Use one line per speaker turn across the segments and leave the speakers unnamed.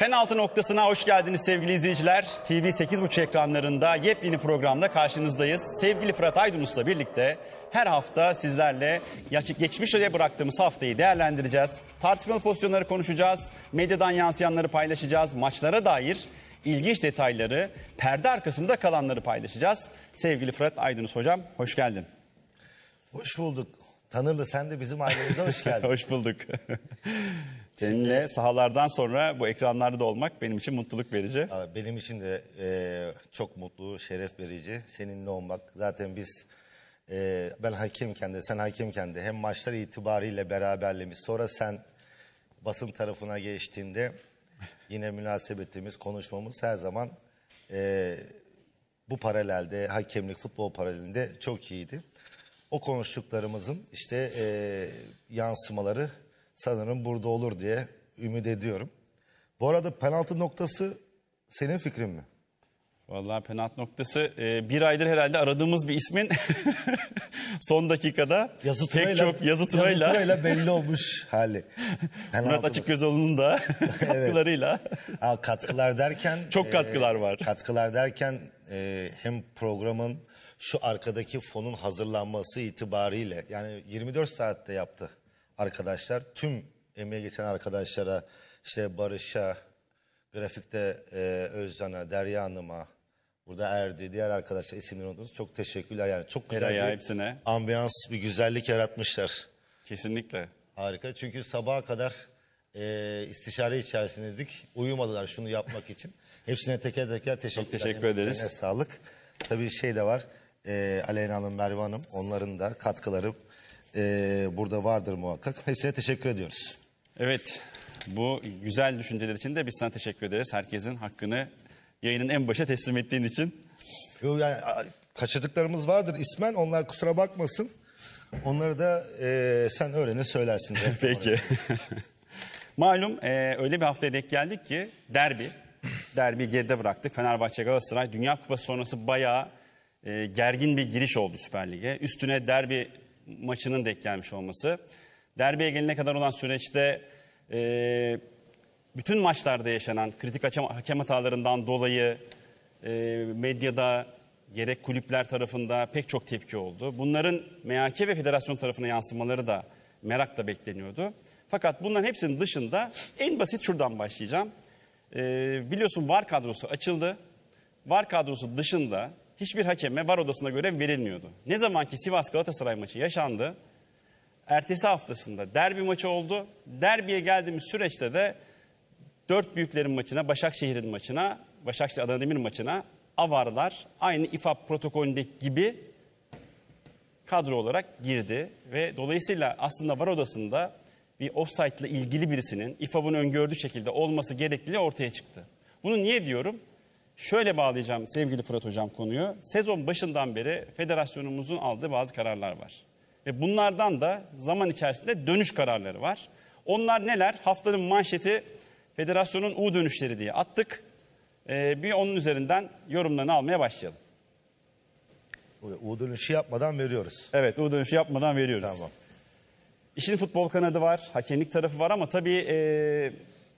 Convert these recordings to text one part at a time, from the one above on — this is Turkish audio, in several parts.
Penaltı noktasına hoş geldiniz sevgili izleyiciler. TV 8.5 ekranlarında yepyeni programda karşınızdayız. Sevgili Fırat Aydınus'la birlikte her hafta sizlerle geçmiş geçmişe bıraktığımız haftayı değerlendireceğiz. Tartışmalı pozisyonları konuşacağız. Medyadan yansıyanları paylaşacağız. Maçlara dair ilginç detayları, perde arkasında kalanları paylaşacağız. Sevgili Fırat Aydınus hocam hoş geldin.
Hoş bulduk. Tanırlı sen de bizim ailemize hoş geldin.
hoş bulduk. Seninle sahalardan sonra bu ekranlarda olmak benim için mutluluk verici. Benim için de e, çok
mutlu, şeref verici. Seninle olmak. Zaten biz e, ben hakimken de sen hakimken de hem maçlar itibariyle beraberlemiş. Sonra sen basın tarafına geçtiğinde yine münasebetimiz, konuşmamız her zaman e, bu paralelde, hakemlik, futbol paralelinde çok iyiydi. O konuştuklarımızın işte e, yansımaları sanırım burada olur diye ümit ediyorum. Bu arada penaltı noktası senin fikrin mi?
Vallahi penaltı noktası e, bir aydır herhalde aradığımız bir ismin son dakikada yazı pek çok yazı tırayla, yazı tırayla
belli olmuş hali. Penaltımız. Murat
Açıkgözoğlu'nun da
katkılarıyla. Ha, katkılar derken... Çok e, katkılar e, var. Katkılar derken e, hem programın şu arkadaki fonun hazırlanması itibariyle yani 24 saatte yaptı arkadaşlar tüm emeği geçen arkadaşlara işte Barış'a, grafikte e, Özcan'a, Derya Hanım'a, burada Erdi, diğer arkadaşlar isimlerini unuttunuz. Çok teşekkürler yani. Çok güzel Derya bir hepsine. ambiyans, bir güzellik yaratmışlar. Kesinlikle. Harika çünkü sabaha kadar e, istişare içerisindeydik. Uyumadılar şunu yapmak için. Hepsine teker teker teşekkür, Çok teşekkür ederiz. sağlık. Tabii şey de var. E, Aleyna Hanım, Merve Hanım onların da katkıları e, burada vardır muhakkak. Hepsine teşekkür ediyoruz.
Evet bu güzel düşünceler için de biz sana teşekkür ederiz. Herkesin hakkını yayının en başa teslim ettiğin için.
Yo, yani, kaçırdıklarımız vardır İsmen. onlar kusura bakmasın. Onları da e, sen öğrenir söylersin.
Peki. Malum e, öyle bir haftaya denk geldik ki derbi. Derbi geride bıraktık. Fenerbahçe Galatasaray Dünya Kupası sonrası bayağı e, gergin bir giriş oldu Süper Lig'e. Üstüne derbi maçının denk gelmiş olması. Derbiye gelene kadar olan süreçte e, bütün maçlarda yaşanan kritik hakem, hakem hatalarından dolayı e, medyada gerek kulüpler tarafında pek çok tepki oldu. Bunların MHK ve federasyon tarafına yansımaları da merakla bekleniyordu. Fakat bunların hepsinin dışında en basit şuradan başlayacağım. E, biliyorsun VAR kadrosu açıldı. VAR kadrosu dışında hiçbir hakeme var odasında görev verilmiyordu. Ne zaman ki Sivas Galatasaray maçı yaşandı, ertesi haftasında derbi maçı oldu. Derbiye geldiğimiz süreçte de dört büyüklerin maçına, Başakşehir'in maçına, Başakşehir Adana Demir maçına avarlar aynı İFAP protokolündeki gibi kadro olarak girdi ve dolayısıyla aslında var odasında bir offside ile ilgili birisinin İFAB'ın öngördüğü şekilde olması gerekliliği ortaya çıktı. Bunu niye diyorum? Şöyle bağlayacağım sevgili Fırat Hocam konuyu. Sezon başından beri federasyonumuzun aldığı bazı kararlar var. Ve bunlardan da zaman içerisinde dönüş kararları var. Onlar neler? Haftanın manşeti federasyonun U dönüşleri diye attık. Ee, bir onun üzerinden yorumlarını almaya başlayalım. U dönüşü yapmadan veriyoruz. Evet U dönüşü yapmadan veriyoruz. Tamam. İşin futbol kanadı var, hakemlik tarafı var ama tabii e,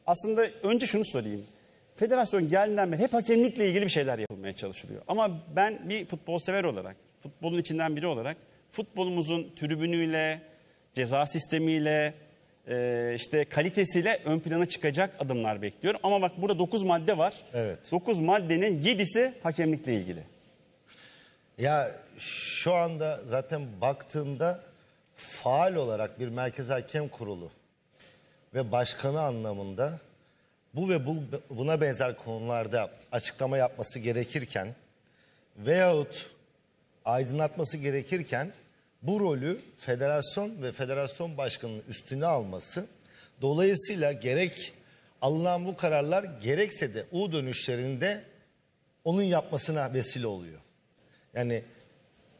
aslında önce şunu söyleyeyim federasyon geldiğinden beri hep hakemlikle ilgili bir şeyler yapılmaya çalışılıyor. Ama ben bir futbol sever olarak, futbolun içinden biri olarak futbolumuzun tribünüyle, ceza sistemiyle, e, işte kalitesiyle ön plana çıkacak adımlar bekliyorum. Ama bak burada 9 madde var. Evet. 9 maddenin 7'si hakemlikle ilgili. Ya şu anda zaten baktığında
faal olarak bir merkez hakem kurulu ve başkanı anlamında bu ve bu, buna benzer konularda açıklama yapması gerekirken veyahut aydınlatması gerekirken bu rolü federasyon ve federasyon başkanının üstüne alması dolayısıyla gerek alınan bu kararlar gerekse de U dönüşlerinde onun yapmasına vesile oluyor. Yani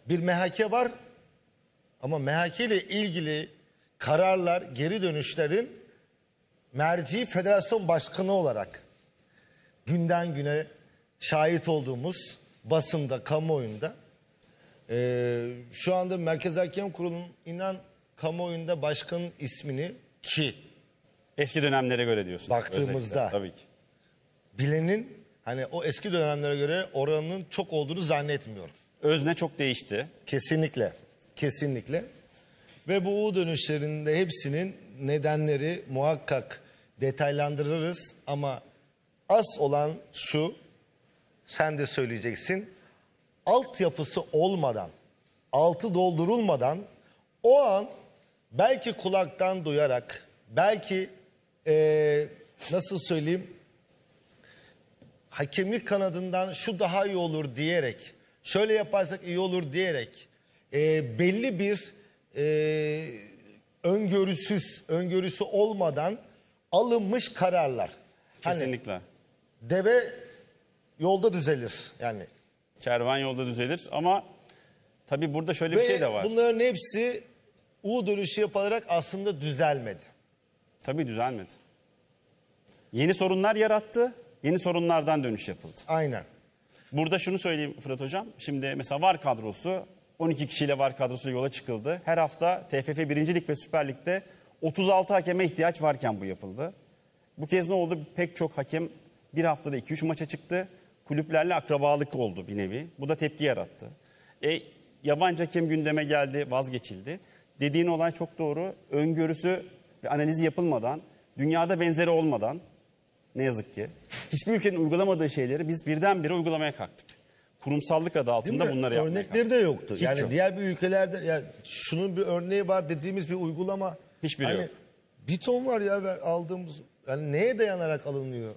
bir MHK var ama MHK ile ilgili kararlar, geri dönüşlerin merci federasyon başkanı olarak günden güne şahit olduğumuz basında, kamuoyunda e, şu anda Merkez Hakem Kurulu'nun inan kamuoyunda başkanın ismini
ki Eski dönemlere göre diyorsun. Baktığımızda. Özellikle, tabii ki.
Bilenin hani o eski dönemlere göre oranının çok olduğunu zannetmiyorum. Özne çok değişti. Kesinlikle. Kesinlikle. Ve bu U dönüşlerinde hepsinin nedenleri muhakkak detaylandırırız ama az olan şu sen de söyleyeceksin. Altyapısı olmadan, altı doldurulmadan o an belki kulaktan duyarak, belki ee, nasıl söyleyeyim hakemlik kanadından şu daha iyi olur diyerek, şöyle yaparsak iyi olur diyerek e, belli bir e, öngörüsüz, öngörüsü olmadan alınmış kararlar. Hani Kesinlikle. Hani deve yolda düzelir yani.
Kervan yolda düzelir ama tabii burada şöyle Ve bir şey de var.
bunların hepsi
U dönüşü yaparak aslında düzelmedi. Tabii düzelmedi. Yeni sorunlar yarattı, yeni sorunlardan dönüş yapıldı. Aynen. Burada şunu söyleyeyim Fırat Hocam. Şimdi mesela VAR kadrosu 12 kişiyle VAR kadrosu yola çıkıldı. Her hafta TFF 1. Lig ve Süper Lig'de 36 hakeme ihtiyaç varken bu yapıldı. Bu kez ne oldu? Pek çok hakem bir haftada 2-3 maça çıktı. Kulüplerle akrabalık oldu bir nevi. Bu da tepki yarattı. E, yabancı hakem gündeme geldi, vazgeçildi. Dediğin olay çok doğru. Öngörüsü ve analizi yapılmadan, dünyada benzeri olmadan ne yazık ki hiçbir ülkenin uygulamadığı şeyleri biz birdenbire uygulamaya kalktık. Kurumsallık adı altında bunları yapmaya Örnekleri kalktık. de yoktu. Hiç yani yok.
diğer bir ülkelerde yani şunun bir örneği var dediğimiz bir uygulama Hiçbiri hani, yok. Bir ton var ya aldığımız yani neye dayanarak alınıyor?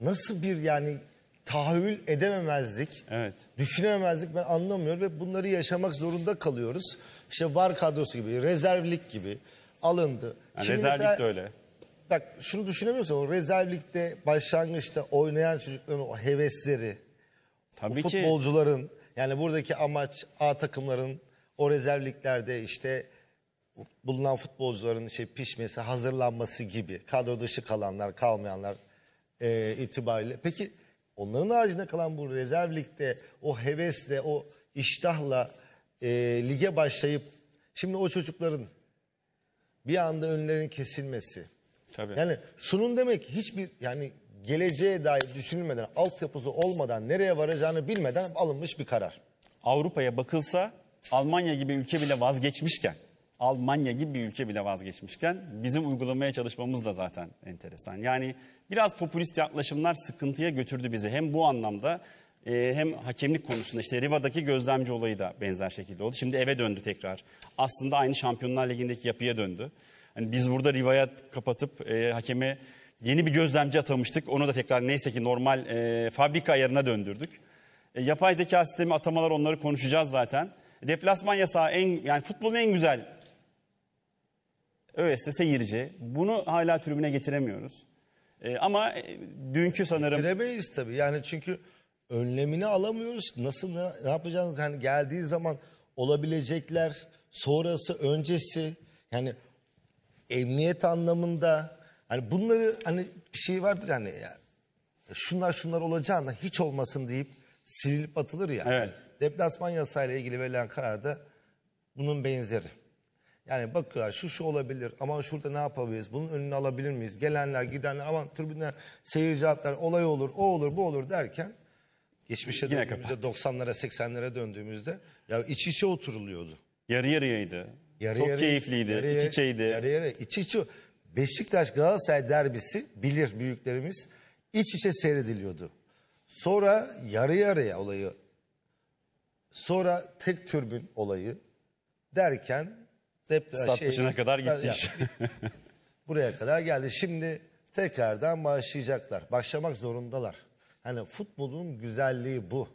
Nasıl bir yani tahayyül edememezlik, evet. düşünememezlik ben anlamıyorum ve bunları yaşamak zorunda kalıyoruz. İşte var kadrosu gibi, rezervlik gibi alındı. Yani rezervlik mesela, de öyle. Bak şunu düşünemiyorsun o rezervlikte başlangıçta oynayan çocukların o hevesleri, Tabii o futbolcuların ki. yani buradaki amaç A takımların o rezervliklerde işte bulunan futbolcuların şey pişmesi, hazırlanması gibi kadro dışı kalanlar, kalmayanlar e, itibariyle. Peki onların haricinde kalan bu rezerv ligde o hevesle, o iştahla e, lige başlayıp şimdi o çocukların bir anda önlerin kesilmesi. Tabii. Yani şunun demek hiçbir yani geleceğe dair düşünülmeden, altyapısı olmadan, nereye varacağını bilmeden alınmış
bir karar. Avrupa'ya bakılsa Almanya gibi ülke bile vazgeçmişken Almanya gibi bir ülke bile vazgeçmişken bizim uygulamaya çalışmamız da zaten enteresan. Yani biraz popülist yaklaşımlar sıkıntıya götürdü bizi. Hem bu anlamda e, hem hakemlik konusunda işte Riva'daki gözlemci olayı da benzer şekilde oldu. Şimdi eve döndü tekrar. Aslında aynı Şampiyonlar Ligi'ndeki yapıya döndü. Yani biz burada Riva'ya kapatıp e, hakeme yeni bir gözlemci atamıştık. Onu da tekrar neyse ki normal e, fabrika ayarına döndürdük. E, yapay zeka sistemi atamalar onları konuşacağız zaten. Deplasman yasağı en yani futbolun en güzel ÖSS seyirci. Bunu hala tribüne getiremiyoruz. E, ama e, dünkü sanırım... Getiremeyiz tabii. Yani çünkü önlemini alamıyoruz. Nasıl
ne, ne yapacağız? Yani geldiği zaman olabilecekler, sonrası, öncesi. Yani emniyet anlamında hani bunları hani bir şey vardır yani ya, şunlar şunlar olacağına hiç olmasın deyip silip atılır ya. Evet. Deplasman yasayla ilgili verilen kararda bunun benzeri. Yani bakıyorlar şu şu olabilir Ama şurada ne yapabiliriz bunun önünü alabilir miyiz? Gelenler gidenler Ama tribüne seyirci atlar olay olur o olur bu olur derken geçmişe Yine döndüğümüzde 90'lara 80'lere döndüğümüzde ya iç içe oturuluyordu. Yarı yarıyaydı. Yarı Çok yarı, keyifliydi. Yarı, iç içeydi. Yarı yarı iç içe. Beşiktaş Galatasaray derbisi bilir büyüklerimiz iç içe seyrediliyordu. Sonra yarı yarıya olayı. Sonra tek türbün olayı derken Dep Stat şey, kadar gitti iş. buraya kadar geldi. Şimdi tekrardan başlayacaklar. Başlamak zorundalar. Hani futbolun güzelliği bu.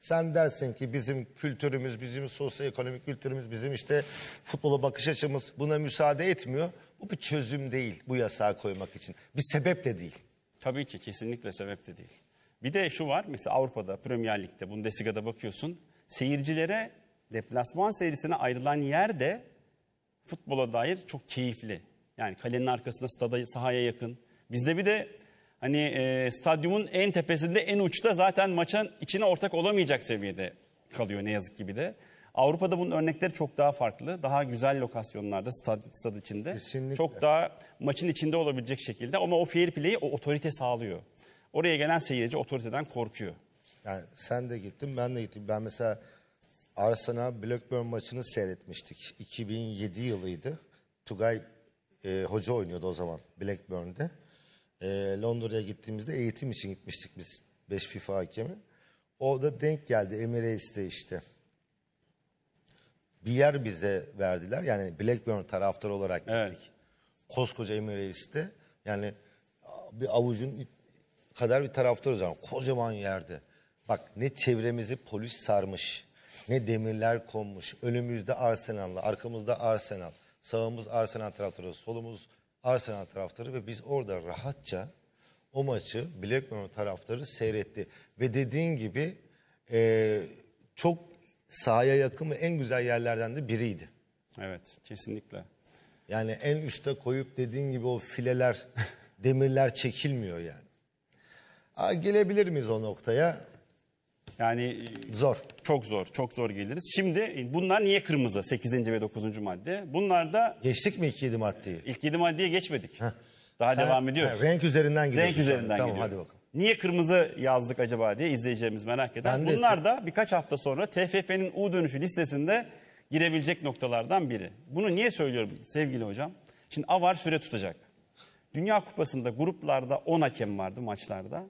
Sen dersin ki bizim kültürümüz, bizim sosyoekonomik kültürümüz, bizim işte futbola bakış açımız buna müsaade etmiyor. Bu bir çözüm değil bu yasağı koymak
için. Bir sebep de değil. Tabii ki kesinlikle sebep de değil. Bir de şu var mesela Avrupa'da, Premier Lig'de, Bundesliga'da bakıyorsun. Seyircilere deplasman serisine ayrılan yer de futbola dair çok keyifli. Yani kalenin arkasında stada, sahaya yakın. Bizde bir de hani e, stadyumun en tepesinde en uçta zaten maçın içine ortak olamayacak seviyede kalıyor ne yazık gibi de. Avrupa'da bunun örnekleri çok daha farklı. Daha güzel lokasyonlarda stad, stad içinde. Kesinlikle. Çok daha maçın içinde olabilecek şekilde ama o fair play'i o otorite sağlıyor. Oraya gelen seyirci otoriteden korkuyor.
Yani sen de gittin ben de gittim. Ben mesela Arsenal Blackburn maçını seyretmiştik. 2007 yılıydı. Tugay e, hoca oynuyordu o zaman Blackburn'de. E, Londra'ya gittiğimizde eğitim için gitmiştik biz 5 FIFA hakemi. O da denk geldi Emirates'te işte. Bir yer bize verdiler. Yani Blackburn taraftarı olarak gittik. Evet. Koskoca Emirates'te. Yani bir avucun kadar bir taraftarız. Yani kocaman yerde. Bak ne çevremizi polis sarmış ne demirler konmuş. Önümüzde Arsenal'la, arkamızda Arsenal, sağımız Arsenal taraftarı, solumuz Arsenal taraftarı ve biz orada rahatça o maçı Blackburn taraftarı seyretti. Ve dediğin gibi e, çok sahaya yakın ve en güzel yerlerden de biriydi. Evet kesinlikle. Yani en üstte koyup dediğin gibi o fileler, demirler çekilmiyor yani. Aa, gelebilir miyiz o noktaya?
Yani e, zor. Çok zor, çok zor geliriz. Şimdi e, bunlar niye kırmızı 8. ve 9. madde? Bunlar da... Geçtik mi ilk 7 maddeyi? İlk 7 maddeye geçmedik. Heh. Daha Sen, devam ediyoruz. He, renk üzerinden gidiyoruz. Renk üzerinden tamam, gidiyoruz. hadi bakalım. Niye kırmızı yazdık acaba diye izleyeceğimiz merak eden. Ben Bunlar de... da birkaç hafta sonra TFF'nin U dönüşü listesinde girebilecek noktalardan biri. Bunu niye söylüyorum sevgili hocam? Şimdi avar süre tutacak. Dünya Kupası'nda gruplarda 10 hakem vardı maçlarda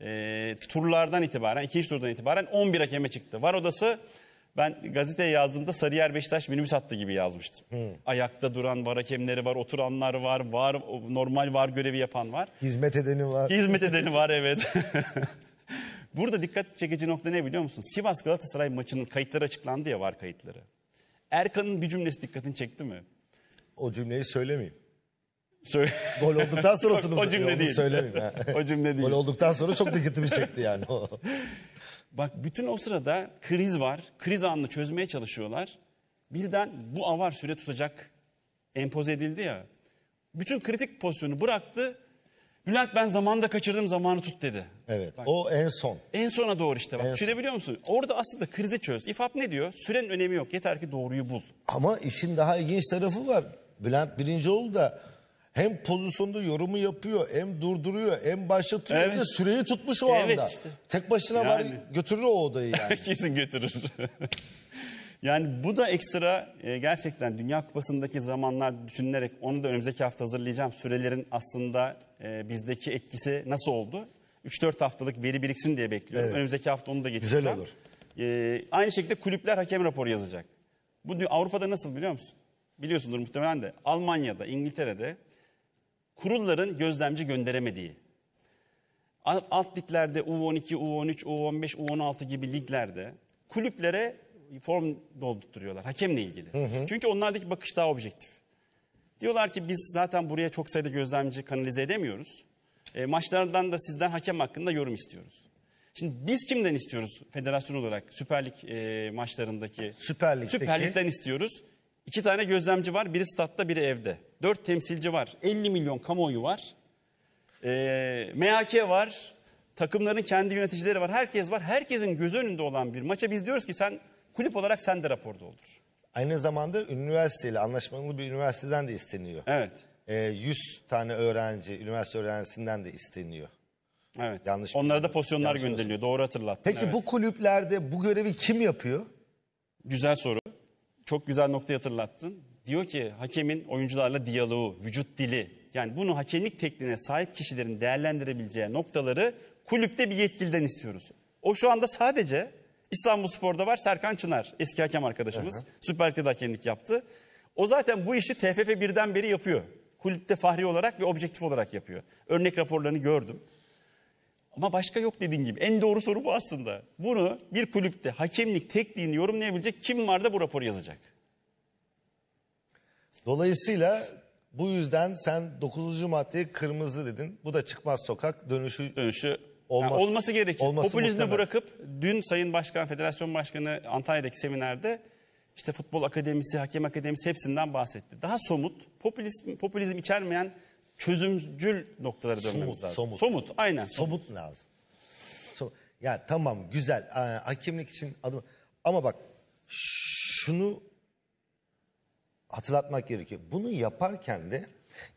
e, turlardan itibaren, ikinci turdan itibaren 11 hakeme çıktı. Var odası ben gazeteye yazdığımda Sarıyer Beşiktaş minibüs hattı gibi yazmıştım. Hı. Ayakta duran var hakemleri var, oturanlar var, var normal var görevi yapan var.
Hizmet edeni var. Hizmet
edeni var evet. Burada dikkat çekici nokta ne biliyor musun? Sivas Galatasaray maçının kayıtları açıklandı ya var kayıtları. Erkan'ın bir cümlesi dikkatini çekti mi? O cümleyi söylemeyeyim. Söyle. Gol olduktan sonra Yok, o cümle değil. söylemeyeyim. o cümle değil. Gol olduktan sonra çok dikkatimi çekti yani Bak bütün o sırada kriz var. Kriz anını çözmeye çalışıyorlar. Birden bu avar süre tutacak empoze edildi ya. Bütün kritik pozisyonu bıraktı. Bülent ben zamanı da kaçırdım zamanı tut dedi.
Evet bak, o en son.
En sona doğru işte bak. Düşünebiliyor musun? Orada aslında krizi çöz. İFAP ne diyor? Sürenin önemi yok yeter ki doğruyu bul. Ama işin daha ilginç tarafı var. Bülent Birincioğlu da hem pozisyonda
yorumu yapıyor, hem durduruyor, hem başlatıyor, evet. hem de süreyi tutmuş o evet anda. Işte.
Tek başına yani. var götürür o odayı yani. Kesin götürür. yani bu da ekstra e, gerçekten Dünya Kupası'ndaki zamanlar düşünülerek onu da önümüzdeki hafta hazırlayacağım. Sürelerin aslında e, bizdeki etkisi nasıl oldu? 3-4 haftalık veri biriksin diye bekliyorum. Evet. Önümüzdeki hafta onu da getireceğim. Güzel olur. E, aynı şekilde kulüpler hakem raporu yazacak. Bu Avrupa'da nasıl biliyor musun? Biliyorsundur muhtemelen de. Almanya'da, İngiltere'de kurulların gözlemci gönderemediği. Alt liglerde U12, U13, U15, U16 gibi liglerde kulüplere form doldurtturuyorlar hakemle ilgili. Hı hı. Çünkü onlardaki bakış daha objektif. Diyorlar ki biz zaten buraya çok sayıda gözlemci kanalize edemiyoruz. E, maçlardan da sizden hakem hakkında yorum istiyoruz. Şimdi biz kimden istiyoruz federasyon olarak Süper Lig e, maçlarındaki? Süper Lig'deki. Süper Lig'den istiyoruz. İki tane gözlemci var. Biri statta, biri evde. 4 temsilci var. 50 milyon kamuoyu var. E, ee, MHK var. Takımların kendi yöneticileri var. Herkes var. Herkesin göz önünde olan bir maça biz diyoruz ki sen kulüp olarak sen de raporda olur.
Aynı zamanda üniversiteyle anlaşmalı bir üniversiteden de isteniyor. Evet. E, ee, 100 tane öğrenci üniversite öğrencisinden de isteniyor. Evet. Yanlış Onlara da pozisyonlar yanlış gönderiliyor. Doğru
hatırlattın. Peki evet. bu kulüplerde bu görevi kim yapıyor? Güzel soru. Çok güzel nokta hatırlattın. Diyor ki hakemin oyuncularla diyaloğu, vücut dili. Yani bunu hakemlik tekniğine sahip kişilerin değerlendirebileceği noktaları kulüpte bir yetkiliden istiyoruz. O şu anda sadece İstanbul Spor'da var Serkan Çınar eski hakem arkadaşımız. Hı Süper Lig'de hakemlik yaptı. O zaten bu işi TFF birden beri yapıyor. Kulüpte fahri olarak ve objektif olarak yapıyor. Örnek raporlarını gördüm. Ama başka yok dediğin gibi. En doğru soru bu aslında. Bunu bir kulüpte hakemlik tekniğini yorumlayabilecek kim var da bu raporu yazacak?
Dolayısıyla bu yüzden sen 9. maddeyi kırmızı dedin. Bu da çıkmaz sokak dönüşü dönüşü olmaz. Yani olması gerekir. Olması Popülizmi muhtemel.
bırakıp dün Sayın Başkan, Federasyon Başkanı Antalya'daki seminerde işte futbol akademisi, hakem akademisi hepsinden bahsetti. Daha somut, popülizm, popülizm içermeyen çözümcül noktaları dönmemiz somut, lazım. Somut. Somut, aynen. Somut, somut lazım. Somut. Ya
tamam güzel, ee, hakemlik için adım... Ama bak şunu hatırlatmak gerekiyor. Bunu yaparken de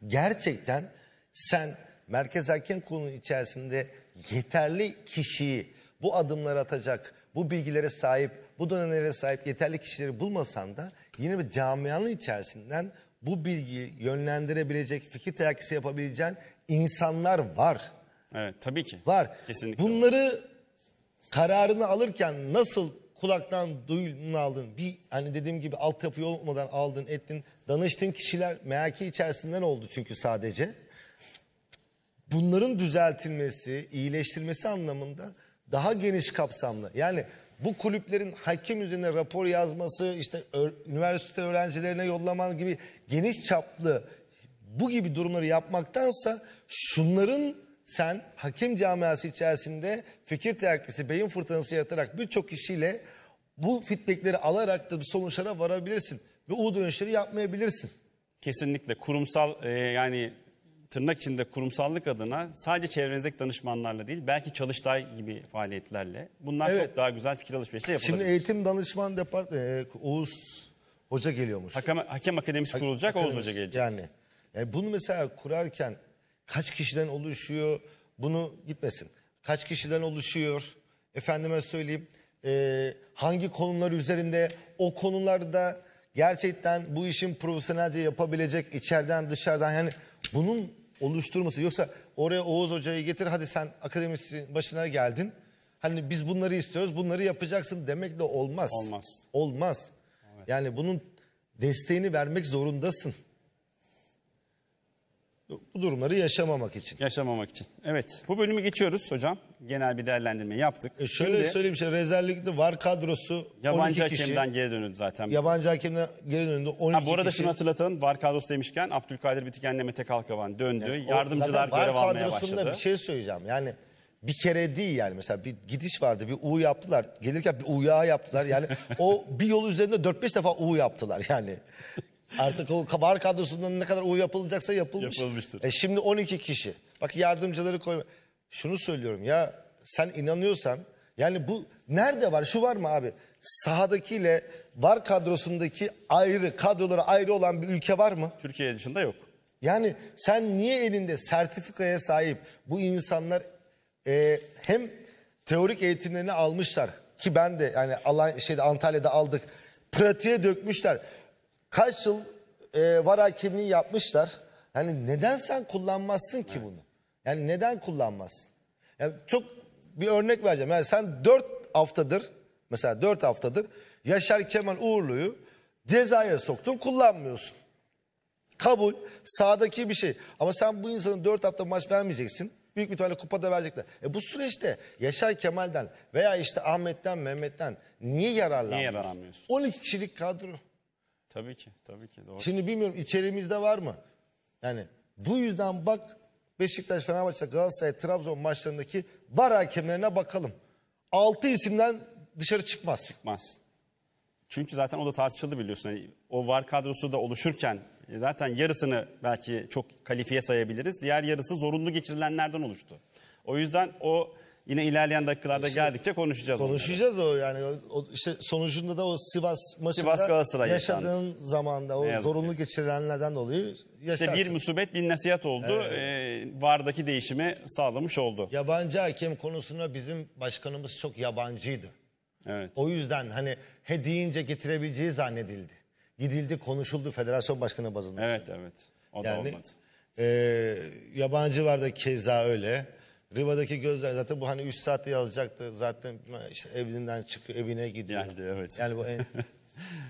gerçekten sen Merkez Hakem Kurulu'nun içerisinde yeterli kişiyi bu adımları atacak, bu bilgilere sahip, bu dönemlere sahip yeterli kişileri bulmasan da yine bir camianın içerisinden bu bilgiyi yönlendirebilecek, fikir telakisi yapabileceğin insanlar var. Evet tabii ki. Var. Kesinlikle. Bunları kararını alırken nasıl kulaktan duyun aldın. Bir hani dediğim gibi altyapı olmadan aldın ettin. Danıştığın kişiler MHK içerisinden oldu çünkü sadece. Bunların düzeltilmesi, iyileştirmesi anlamında daha geniş kapsamlı. Yani bu kulüplerin hakem üzerine rapor yazması, işte üniversite öğrencilerine yollaman gibi geniş çaplı bu gibi durumları yapmaktansa şunların sen hakim camiası içerisinde fikir terakkisi, beyin fırtınası yaratarak birçok kişiyle bu feedbackleri alarak da bir sonuçlara varabilirsin.
Ve U dönüşleri yapmayabilirsin. Kesinlikle kurumsal e, yani tırnak içinde kurumsallık adına sadece çevrenizdeki danışmanlarla değil belki çalıştay gibi faaliyetlerle bunlar Evet. çok daha güzel fikir alışverişi yapılabilir. Şimdi eğitim
danışman departmanı e, Oğuz Hoca geliyormuş. Hakem,
hakem akademisi kurulacak Oğuz Hoca gelecek. Yani,
yani e, bunu mesela kurarken kaç kişiden oluşuyor bunu gitmesin. Kaç kişiden oluşuyor efendime söyleyeyim e, hangi konular üzerinde o konularda gerçekten bu işin profesyonelce yapabilecek içeriden dışarıdan yani bunun oluşturması yoksa oraya Oğuz Hoca'yı getir hadi sen akademisyen başına geldin. Hani biz bunları istiyoruz bunları yapacaksın demek de olmaz. Olmaz. Olmaz. Evet. Yani bunun desteğini vermek zorundasın.
Bu durumları yaşamamak için. Yaşamamak için. Evet. Bu bölümü geçiyoruz hocam. Genel bir değerlendirme yaptık. E şöyle Şimdi, söyleyeyim
şey rezervlikte var kadrosu
yabancı 12 kişi. hakemden geri döndü zaten. Yabancı hakemden
geri döndü 12 ha, Bu arada kişi. şunu
hatırlatalım. Var kadrosu demişken Abdülkadir Bitiken Mete Kalkavan döndü. Yani, Yardımcılar görev almaya başladı. Var kadrosunda bir şey
söyleyeceğim. Yani bir kere değil yani mesela bir gidiş vardı bir U yaptılar gelirken bir U'ya yaptılar yani o bir yol üzerinde 4-5 defa U yaptılar yani Artık o var kadrosundan ne kadar o yapılacaksa yapılmış. Yapılmıştır. E şimdi 12 kişi. Bak yardımcıları koy. Şunu söylüyorum ya sen inanıyorsan yani bu nerede var? Şu var mı abi? Sahadakiyle var kadrosundaki ayrı kadrolara ayrı olan bir ülke var mı? Türkiye dışında yok. Yani sen niye elinde sertifikaya sahip bu insanlar e, hem teorik eğitimlerini almışlar ki ben de yani alan şeyde Antalya'da aldık. Pratiğe dökmüşler. Kaç yıl e, var hakimliği yapmışlar. Yani neden sen kullanmazsın ki bunu? Yani neden kullanmazsın? Yani çok bir örnek vereceğim. Yani sen dört haftadır mesela dört haftadır Yaşar Kemal Uğurlu'yu cezaya soktun kullanmıyorsun. Kabul sağdaki bir şey. Ama sen bu insanın dört hafta maç vermeyeceksin. Büyük bir tane kupada verecekler. E bu süreçte Yaşar Kemal'den veya işte Ahmet'ten, Mehmet'ten niye yararlanmıyorsun? Niye yararlanmıyorsun? 12 kişilik kadro.
Tabii ki, tabii ki. Doğru. Şimdi
bilmiyorum içerimizde var mı? Yani bu yüzden bak Beşiktaş, Fenerbahçe, Galatasaray, Trabzon maçlarındaki var hakemlerine bakalım.
Altı isimden dışarı çıkmaz. Çıkmaz. Çünkü zaten o da tartışıldı biliyorsun. Hani o var kadrosu da oluşurken e, zaten yarısını belki çok kalifiye sayabiliriz. Diğer yarısı zorunlu geçirilenlerden oluştu. O yüzden o Yine ilerleyen dakikalarda işte, geldikçe konuşacağız. Konuşacağız
onları. o yani. O, işte sonucunda da o Sivas maçında Sivas yaşadığım yaşandı. zamanda o ne zorunlu geçirilenlerden dolayı yaşarsın. İşte bir
musibet bir nasihat oldu. Evet. Ee, vardaki değişimi sağlamış oldu. Yabancı
hakem konusunda bizim
başkanımız
çok yabancıydı. Evet. O yüzden hani he deyince getirebileceği zannedildi. Gidildi konuşuldu federasyon başkanı bazında. Evet evet. O yani, olmadı. E, yabancı vardı keza öyle. Riva'daki gözler zaten bu hani 3 saatte yazacaktı. Zaten işte evinden çıkıyor, evine gidiyor. Geldi evet. Yani bu en...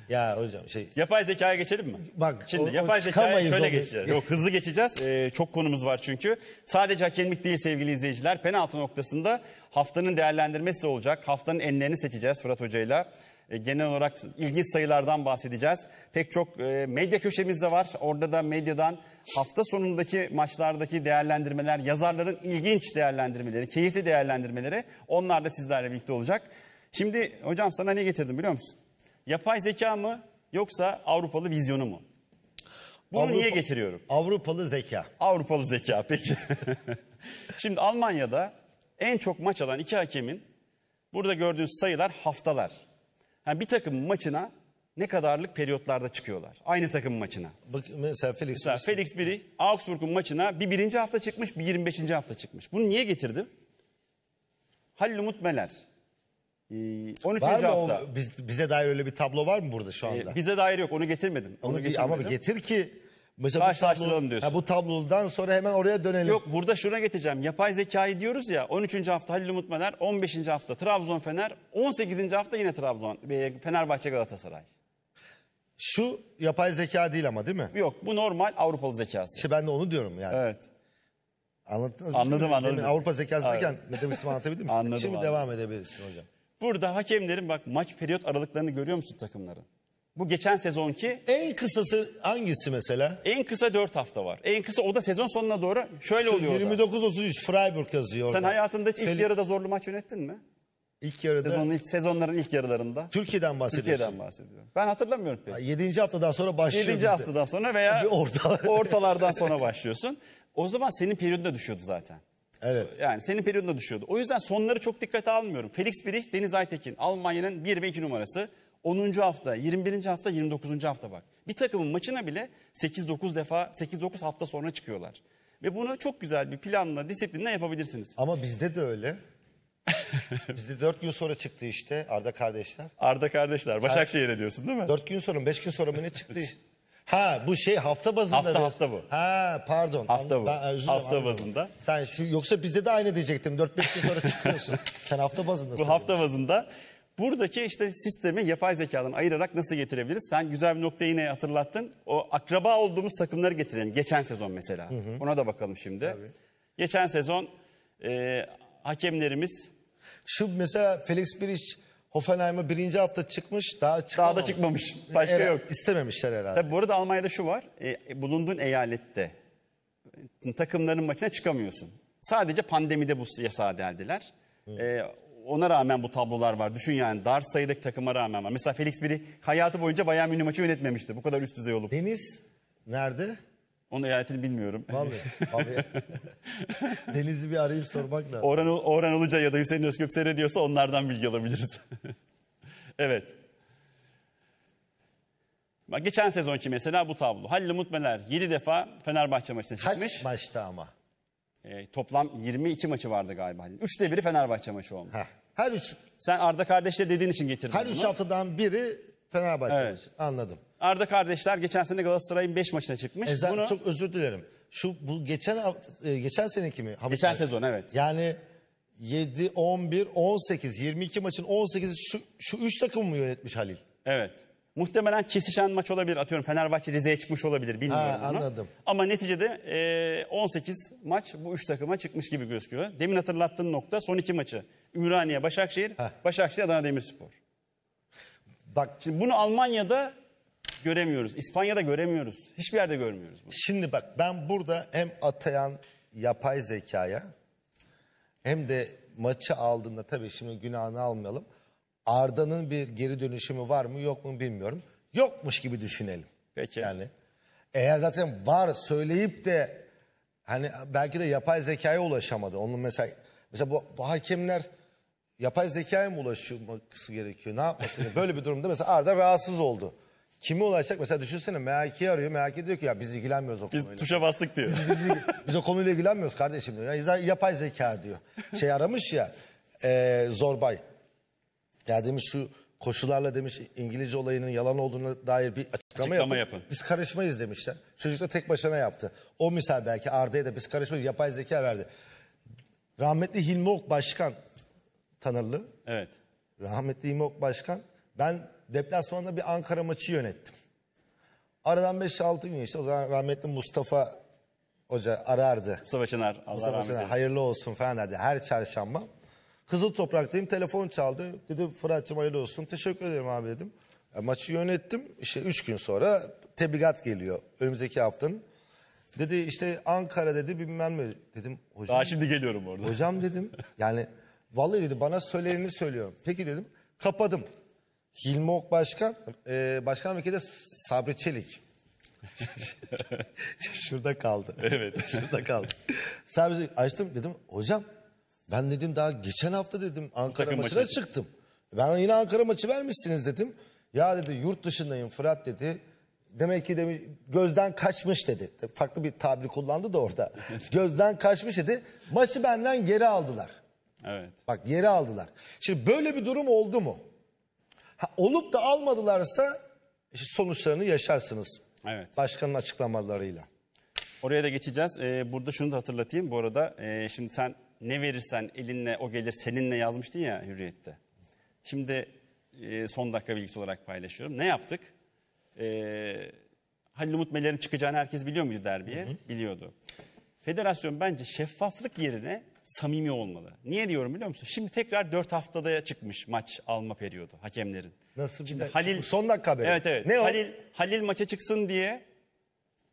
ya hocam şey...
Yapay zekaya geçelim mi? Bak Şimdi o, yapay o zekaya şöyle geçeceğiz. Yok hızlı geçeceğiz. Ee, çok konumuz var çünkü. Sadece hakemlik değil sevgili izleyiciler. Penaltı noktasında haftanın değerlendirmesi olacak. Haftanın enlerini seçeceğiz Fırat Hoca'yla. E, genel olarak ilginç sayılardan bahsedeceğiz. Pek çok e, medya köşemiz de var. Orada da medyadan hafta sonundaki maçlardaki değerlendirmeler, yazarların ilginç değerlendirmeleri, keyifli değerlendirmeleri onlar da sizlerle birlikte olacak. Şimdi hocam sana ne getirdim biliyor musun? Yapay zeka mı yoksa Avrupalı vizyonu mu? Bunu Avrupa, niye getiriyorum? Avrupalı zeka. Avrupalı zeka peki. Şimdi Almanya'da en çok maç alan iki hakemin burada gördüğünüz sayılar haftalar. Yani bir takım maçına ne kadarlık periyotlarda çıkıyorlar. Aynı takım maçına. Bak mesela Felix mesela Felix biri Augsburg'un maçına bir birinci hafta çıkmış bir 25. hafta çıkmış. Bunu niye getirdim? Halil Umut Meler.
13. Ee,
var mı hafta. O,
biz, bize dair
öyle bir tablo var mı burada şu ee, anda? Ee, bize dair yok onu getirmedim. Onu, onu getirmedim. Ama getir ki mesela bu, tablo, Karşılaştıralım diyorsun. ha, bu
tablodan sonra hemen oraya
dönelim. Yok burada şuna geçeceğim. Yapay zekayı diyoruz ya 13. hafta Halil Umut Meler, 15. hafta Trabzon Fener, 18. hafta yine Trabzon, e, Fenerbahçe Galatasaray.
Şu yapay zeka değil ama değil mi? Yok bu normal Avrupalı zekası. İşte ben de onu diyorum yani. Evet. Anladın mı? Anladım, Demin anladım. Avrupa zekası Evet. derken ne demek anlatabildim mi? Anladım, Şimdi anladım. devam
edebilirsin hocam. Burada hakemlerin bak maç periyot aralıklarını görüyor musun takımların? Bu geçen sezonki. En kısası hangisi mesela? En kısa 4 hafta var. En kısa o da sezon sonuna doğru şöyle Şu oluyor. 29-33 Freiburg yazıyor orada. Sen hayatında hiç ilk Fel- yarıda zorlu maç yönettin mi? İlk yarıda. Sezonun ilk, sezonların ilk yarılarında. Türkiye'den bahsediyorsun. Türkiye'den bahsediyorum. Ben hatırlamıyorum pek. 7.
haftadan sonra başlıyor 7. bizde. haftadan
sonra veya orta. ortalardan sonra başlıyorsun. O zaman senin periyoduna düşüyordu zaten. Evet. Yani senin periyoduna düşüyordu. O yüzden sonları çok dikkate almıyorum. Felix Birich, Deniz Aytekin, Almanya'nın 1 ve 2 numarası. 10. hafta, 21. hafta, 29. hafta bak. Bir takımın maçına bile 8-9 defa, 8-9 hafta sonra çıkıyorlar. Ve bunu çok güzel bir planla, disiplinle yapabilirsiniz. Ama bizde de öyle. Bizde 4
gün sonra çıktı işte Arda kardeşler.
Arda kardeşler, Başakşehir'e diyorsun değil mi?
4 gün sonra, 5 gün sonra mı ne çıktı? Ha bu şey hafta bazında. Hafta hafta bu. Ha pardon. Hafta bu. Ben, özür hafta anladım.
bazında. Sen şu yoksa bizde de aynı diyecektim. 4-5 gün sonra çıkıyorsun. Sen hafta bazında. Bu hafta bazında buradaki işte sistemi yapay zekadan ayırarak nasıl getirebiliriz? Sen güzel bir noktayı yine hatırlattın. O akraba olduğumuz takımları getirelim. Geçen sezon mesela. Hı hı. Ona da bakalım şimdi. Tabii. Geçen sezon e, hakemlerimiz... Şu mesela
Felix Biric Hoffenheim'a birinci hafta çıkmış daha Daha da çıkmamış. Başka Her, yok. İstememişler herhalde.
Tabii bu arada Almanya'da şu var. E, bulunduğun eyalette e, takımların maçına çıkamıyorsun. Sadece pandemide bu yasağı deldiler. E, ona rağmen bu tablolar var. Düşün yani dar sayıdaki takıma rağmen var. Mesela Felix biri hayatı boyunca Bayern Münih maçı yönetmemişti. Bu kadar üst düzey olup. Deniz nerede? Onun eyaletini bilmiyorum. Vallahi
Deniz'i bir arayıp sormak lazım. Orhan,
Orhan Uluca ya da Hüseyin Özgök seyrediyorsa onlardan bilgi alabiliriz. evet. Bak geçen sezonki mesela bu tablo. Halil Umut Meler 7 defa Fenerbahçe maçına çıkmış. Kaç maçta ama? E, toplam 22 maçı vardı galiba. Üçte biri Fenerbahçe maçı oldu. Heh. Her üç Sen Arda kardeşler dediğin için getirdin her bunu. üç
haftadan biri Fenerbahçe. Evet.
maçı. Anladım. Arda kardeşler geçen sene Galatasaray'ın 5 maçına çıkmış. E sen- Bunu çok özür dilerim. Şu bu geçen
e, geçen seneki mi? geçen Bey? sezon evet. Yani 7 11 18 22
maçın 18'i şu, şu üç takım mı yönetmiş Halil? Evet. Muhtemelen kesişen maç olabilir. Atıyorum Fenerbahçe Rize'ye çıkmış olabilir. Bilmiyorum Ha, anladım. Ama neticede e, 18 maç bu 3 takıma çıkmış gibi gözüküyor. Demin hatırlattığın nokta son iki maçı. Ümraniye, Başakşehir, Heh. Başakşehir, Adana Demirspor. Bak Şimdi bunu Almanya'da göremiyoruz. İspanya'da göremiyoruz. Hiçbir yerde görmüyoruz bunu. Şimdi bak ben burada hem atayan
yapay zekaya hem de maçı aldığında tabii şimdi günahını almayalım. Arda'nın bir geri dönüşümü var mı yok mu bilmiyorum. Yokmuş gibi düşünelim. Peki. Yani eğer zaten var söyleyip de hani belki de yapay zekaya ulaşamadı. Onun mesela mesela bu, bu hakemler yapay zekaya mı ulaşması gerekiyor? Ne yapması Böyle bir durumda mesela Arda rahatsız oldu. Kimi ulaşacak? Mesela düşünsene MHK'yi arıyor. MHK diyor ki ya biz ilgilenmiyoruz o
konuyla. Biz tuşa bastık diyor. Biz, biz, biz o konuyla
ilgilenmiyoruz kardeşim diyor. Ya, yapay zeka diyor. Şey aramış ya e, Zorbay. Ya demiş şu koşularla demiş İngilizce olayının yalan olduğuna dair bir açıklama, Açıklama yapın. Biz karışmayız demişler. Çocuk da tek başına yaptı. O misal belki Arda'ya da biz karışmayız yapay zeka verdi. Rahmetli Hilmi Ok Başkan Tanırlı. Evet. Rahmetli Hilmi Ok Başkan. Ben deplasmanda bir Ankara maçı yönettim. Aradan 5-6 gün işte o zaman rahmetli Mustafa Hoca arardı.
Mustafa Çınar. Allah Mustafa rahmet Çınar,
hayırlı olsun falan dedi. her çarşamba. Kızıl Toprak'tayım telefon çaldı. Dedi Fırat'cığım hayırlı olsun. Teşekkür ederim abi dedim. E, maçı yönettim. İşte üç gün sonra tebligat geliyor önümüzdeki haftanın. Dedi işte Ankara dedi bilmem ne dedim. Hocam, Daha şimdi geliyorum orada. Hocam dedim yani vallahi dedi bana söyleneni söylüyorum. Peki dedim kapadım. Hilmi Ok Başkan, e, Başkan Vekili de Sabri Çelik. şurada kaldı. Evet. şurada kaldı. Sabri açtım dedim hocam ben dedim daha geçen hafta dedim Ankara takım maçına maçı çıktım. Ben yine Ankara maçı vermişsiniz dedim. Ya dedi yurt dışındayım Fırat dedi. Demek ki demiş, gözden kaçmış dedi. Farklı bir tabir kullandı da orada. gözden kaçmış dedi. Maçı benden geri aldılar. Evet. Bak geri aldılar. Şimdi böyle bir durum oldu mu? Ha, olup da almadılarsa işte sonuçlarını yaşarsınız. Evet. Başkanın açıklamalarıyla.
Oraya da geçeceğiz. Ee, burada şunu da hatırlatayım. Bu arada e, şimdi sen ne verirsen elinle o gelir seninle yazmıştın ya hürriyette. Şimdi e, son dakika bilgisi olarak paylaşıyorum. Ne yaptık? E, Halil Umut Meler'in çıkacağını herkes biliyor muydu derbiye? Hı hı. Biliyordu. Federasyon bence şeffaflık yerine samimi olmalı. Niye diyorum biliyor musun? Şimdi tekrar 4 haftada çıkmış maç alma periyodu hakemlerin.
Nasıl bir Şimdi de, Halil son dakika haberi. Evet evet. Ne o? Halil
Halil maça çıksın diye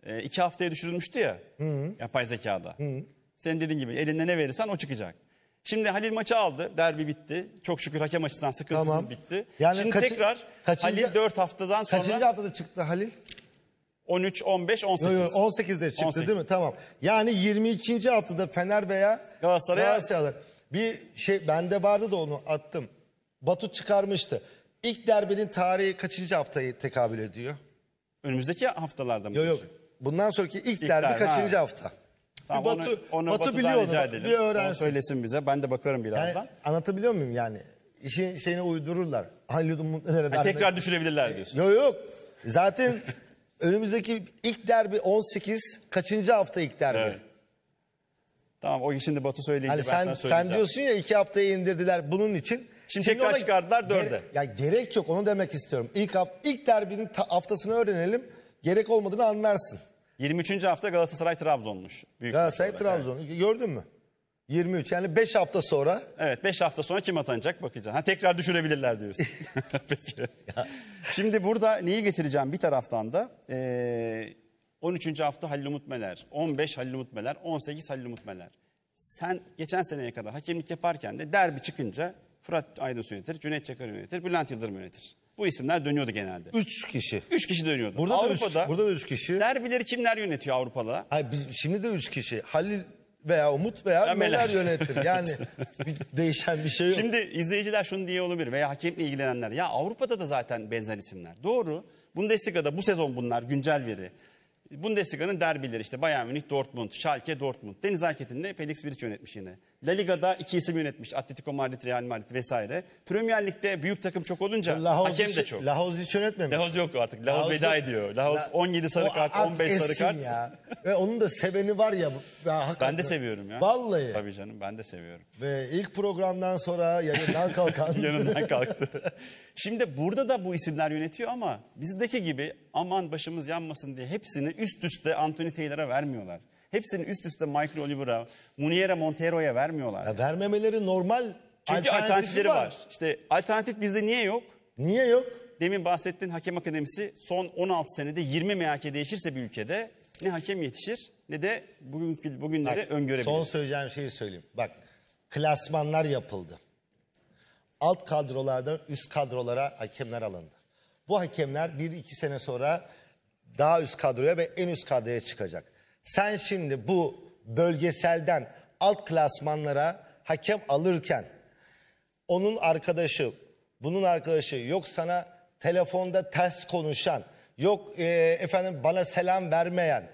e, iki haftaya düşürülmüştü ya. Hı hı. Yapay zekada. Hı hı. Senin dediğin gibi elinde ne verirsen o çıkacak. Şimdi Halil maçı aldı. Derbi bitti. Çok şükür hakem açısından sıkıntısız Tamam. bitti. Yani Şimdi kaçı- tekrar kaçıncı- Halil 4 haftadan sonra Kaçıncı haftada çıktı Halil? 13, 15, 18. 18'de çıktı 18. değil
mi? Tamam. Yani 22. haftada Fener veya Galatasaray'a- Galatasaray'a bir şey bende vardı da onu attım. Batu çıkarmıştı. İlk derbinin tarihi kaçıncı haftayı tekabül ediyor?
Önümüzdeki haftalarda mı? Yok yok. Bundan sonraki ilk, derbi derbi, kaçıncı ha. hafta?
Tamam, Batu, onu, onu Batu biliyor rica edelim. Bir öğrensin. Onu söylesin
bize. Ben de bakarım birazdan. Yani,
anlatabiliyor muyum yani? İşin şeyini uydururlar. Halilud'un mutlulukları vermesi. Tekrar
düşürebilirler diyorsun. Yok yok. Zaten
önümüzdeki ilk derbi 18. Kaçıncı hafta ilk derbi? Evet.
Tamam o şimdi Batu söyleyince hani ben sen, sana söyleyeceğim. Sen diyorsun
ya iki haftaya indirdiler bunun için. Şimdi, Şimdi tekrar ona, çıkardılar dörde. Gere, ya gerek yok onu demek istiyorum. İlk, hafta, ilk derbinin haftasını öğrenelim. Gerek olmadığını anlarsın.
23. hafta Galatasaray Trabzon'muş.
Büyük Galatasaray Trabzon.
Evet. Gördün mü? 23 yani 5 hafta sonra. Evet 5 hafta sonra kim atanacak bakacağız. Ha, tekrar düşürebilirler diyorsun. Peki. Ya. Şimdi burada neyi getireceğim bir taraftan da e, 13. hafta Halil Umut Meler, 15 Halil Umut Meler, 18 Halil Umut Meler. Sen geçen seneye kadar hakemlik yaparken de derbi çıkınca Fırat Aydın yönetir, Cüneyt Çakar yönetir, Bülent Yıldırım yönetir bu isimler dönüyordu genelde. Üç kişi. Üç kişi dönüyordu. Burada Avrupa'da da üç, burada da üç kişi. derbileri kimler yönetiyor Avrupa'da? Hayır, biz- şimdi de üç kişi. Halil veya Umut veya Ömer. Ömer Yani değişen bir şey yok. Şimdi izleyiciler şunu diye olabilir veya hakemle ilgilenenler. Ya Avrupa'da da zaten benzer isimler. Doğru. Bundesliga'da bu sezon bunlar güncel veri. Bundesliga'nın derbileri işte Bayern Münih, Dortmund, Schalke, Dortmund. Deniz Hareketi'nde Felix Biric yönetmiş yine. La Liga'da iki isim yönetmiş. Atletico Madrid, Real Madrid vesaire. Premier Lig'de büyük takım çok olunca Lahoz hakem de çok.
Lahoz hiç yönetmemiş. Lahoz yok
artık. Lahoz, Lahoz veda ediyor. Lahoz La, 17 sarı kart, 15 sarı kart. Ya.
Ve onun da seveni var ya. ya ben de
seviyorum ya. Vallahi. Tabii canım ben de seviyorum. Ve ilk programdan sonra yanından kalkan. yanından kalktı. Şimdi burada da bu isimler yönetiyor ama bizdeki gibi aman başımız yanmasın diye hepsini üst üste Anthony Taylor'a vermiyorlar hepsini üst üste Michael Oliver'a, Muniera Montero'ya vermiyorlar. Ya vermemeleri normal Çünkü alternatifleri var. var. İşte alternatif bizde niye yok? Niye yok? Demin bahsettiğin hakem akademisi son 16 senede 20 MHK değişirse bir ülkede ne hakem yetişir ne de bugün bugünleri Bak, öngörebilir. Son söyleyeceğim şeyi söyleyeyim. Bak klasmanlar yapıldı. Alt
kadrolardan üst kadrolara hakemler alındı. Bu hakemler bir iki sene sonra daha üst kadroya ve en üst kadroya çıkacak. Sen şimdi bu bölgeselden alt klasmanlara hakem alırken onun arkadaşı, bunun arkadaşı yok sana telefonda ters konuşan, yok e, efendim bana selam vermeyen,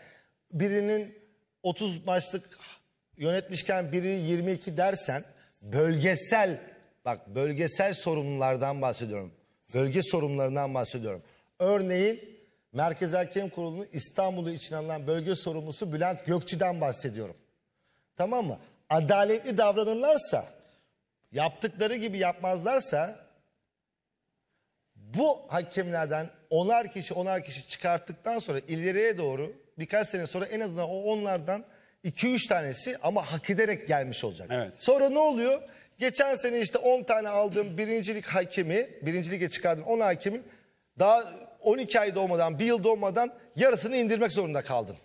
birinin 30 maçlık yönetmişken biri 22 dersen bölgesel bak bölgesel sorumlulardan bahsediyorum. Bölge sorumlularından bahsediyorum. Örneğin Merkez Hakem Kurulu'nun İstanbul'u için alınan bölge sorumlusu Bülent Gökçü'den bahsediyorum. Tamam mı? Adaletli davranırlarsa, yaptıkları gibi yapmazlarsa bu hakemlerden onar kişi onar kişi çıkarttıktan sonra ileriye doğru birkaç sene sonra en azından o onlardan 2-3 tanesi ama hak ederek gelmiş olacak. Evet. Sonra ne oluyor? Geçen sene işte 10 tane aldığım birincilik hakemi, birincilike çıkardığım 10 hakemin daha 12 ay doğmadan, bir yıl doğmadan yarısını indirmek zorunda kaldın.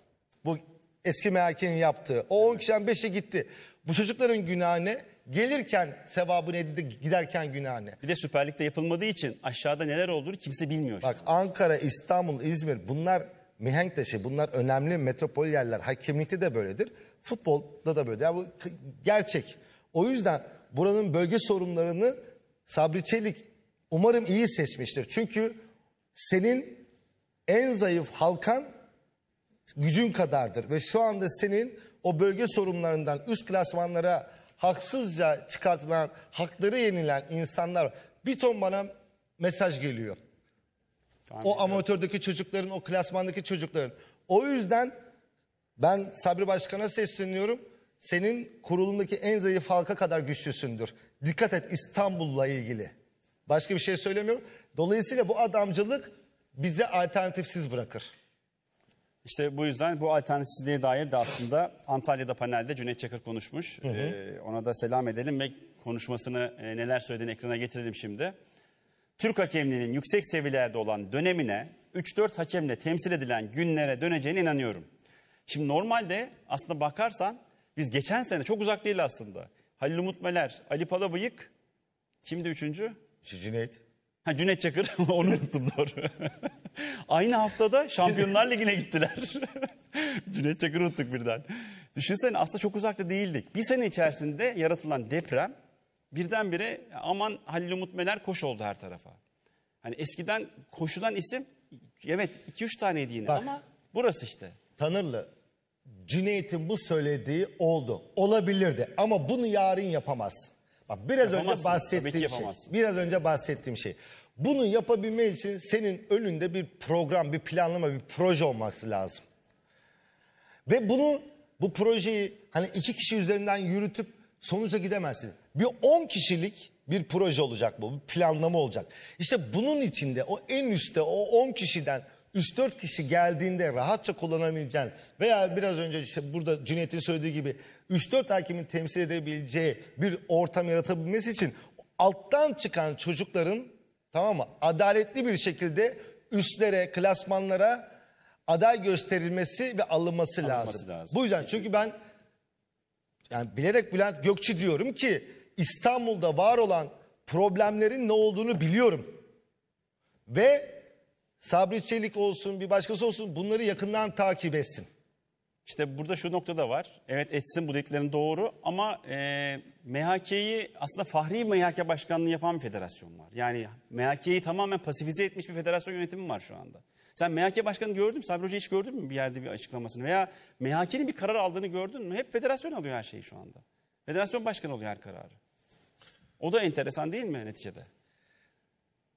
Bu eski MHK'nin yaptığı. O 10 kişiden 5'e gitti. Bu çocukların günahı ne? Gelirken sevabı neydi? giderken günahı ne?
Bir de Süper Lig'de yapılmadığı için aşağıda neler olur, kimse bilmiyor. Bak Ankara, İstanbul, İzmir
bunlar mihenk taşı. Bunlar önemli metropol yerler. Hakemlikte de böyledir. Futbolda da böyle. Yani bu gerçek. O yüzden buranın bölge sorunlarını Sabri Çelik umarım iyi seçmiştir. Çünkü senin en zayıf halkan gücün kadardır. Ve şu anda senin o bölge sorunlarından üst klasmanlara haksızca çıkartılan, hakları yenilen insanlar bir ton bana mesaj geliyor. Tamam, o amatördeki çocukların, o klasmandaki çocukların. O yüzden ben Sabri Başkan'a sesleniyorum. Senin kurulundaki en zayıf halka kadar güçlüsündür. Dikkat et İstanbul'la ilgili.
Başka bir şey söylemiyorum. Dolayısıyla bu adamcılık bize alternatifsiz bırakır. İşte bu yüzden bu alternatifsizliğe dair de aslında Antalya'da panelde Cüneyt Çakır konuşmuş. Hı hı. Ee, ona da selam edelim ve konuşmasını e, neler söylediğini ekrana getirelim şimdi. Türk hakemliğinin yüksek seviyelerde olan dönemine 3-4 hakemle temsil edilen günlere döneceğine inanıyorum. Şimdi normalde aslında bakarsan biz geçen sene çok uzak değil aslında. Halil Umut Meler, Ali Palabıyık kimdi üçüncü? Cüneyt. Ha Cüneyt Çakır onu unuttum doğru. Aynı haftada Şampiyonlar Ligi'ne gittiler. Cüneyt Çakır'ı unuttuk birden. Düşünsene aslında çok uzakta değildik. Bir sene içerisinde yaratılan deprem birdenbire aman Halil Umut Meler koş oldu her tarafa. Hani eskiden koşulan isim evet 2-3 taneydi yine Bak, ama burası işte. Tanırlı
Cüneyt'in bu söylediği oldu. Olabilirdi ama bunu yarın yapamaz. Bak şey, biraz önce bahsettiğim şey. Biraz önce bahsettiğim şey. Bunu yapabilme için senin önünde bir program, bir planlama, bir proje olması lazım. Ve bunu bu projeyi hani iki kişi üzerinden yürütüp sonuca gidemezsin. Bir on kişilik bir proje olacak bu, bir planlama olacak. İşte bunun içinde o en üstte o on kişiden 3-4 kişi geldiğinde rahatça kullanabileceğin veya biraz önce işte burada Cüneyt'in söylediği gibi 3-4 hakimin temsil edebileceği bir ortam yaratabilmesi için alttan çıkan çocukların Tamam mı? Adaletli bir şekilde üstlere, klasmanlara aday gösterilmesi ve alınması, alınması lazım. lazım. Bu yüzden çünkü ben yani bilerek Bülent Gökçü diyorum ki İstanbul'da var olan problemlerin ne olduğunu biliyorum. Ve Sabri Çelik olsun bir başkası
olsun bunları yakından takip etsin. İşte burada şu nokta da var. Evet etsin bu dediklerin doğru ama e, MHK'yi aslında Fahri MHK Başkanlığı yapan bir federasyon var. Yani MHK'yi tamamen pasifize etmiş bir federasyon yönetimi var şu anda. Sen MHK Başkanı gördün mü? Sabri Hoca hiç gördün mü bir yerde bir açıklamasını? Veya MHK'nin bir karar aldığını gördün mü? Hep federasyon alıyor her şeyi şu anda. Federasyon başkanı oluyor her kararı. O da enteresan değil mi neticede?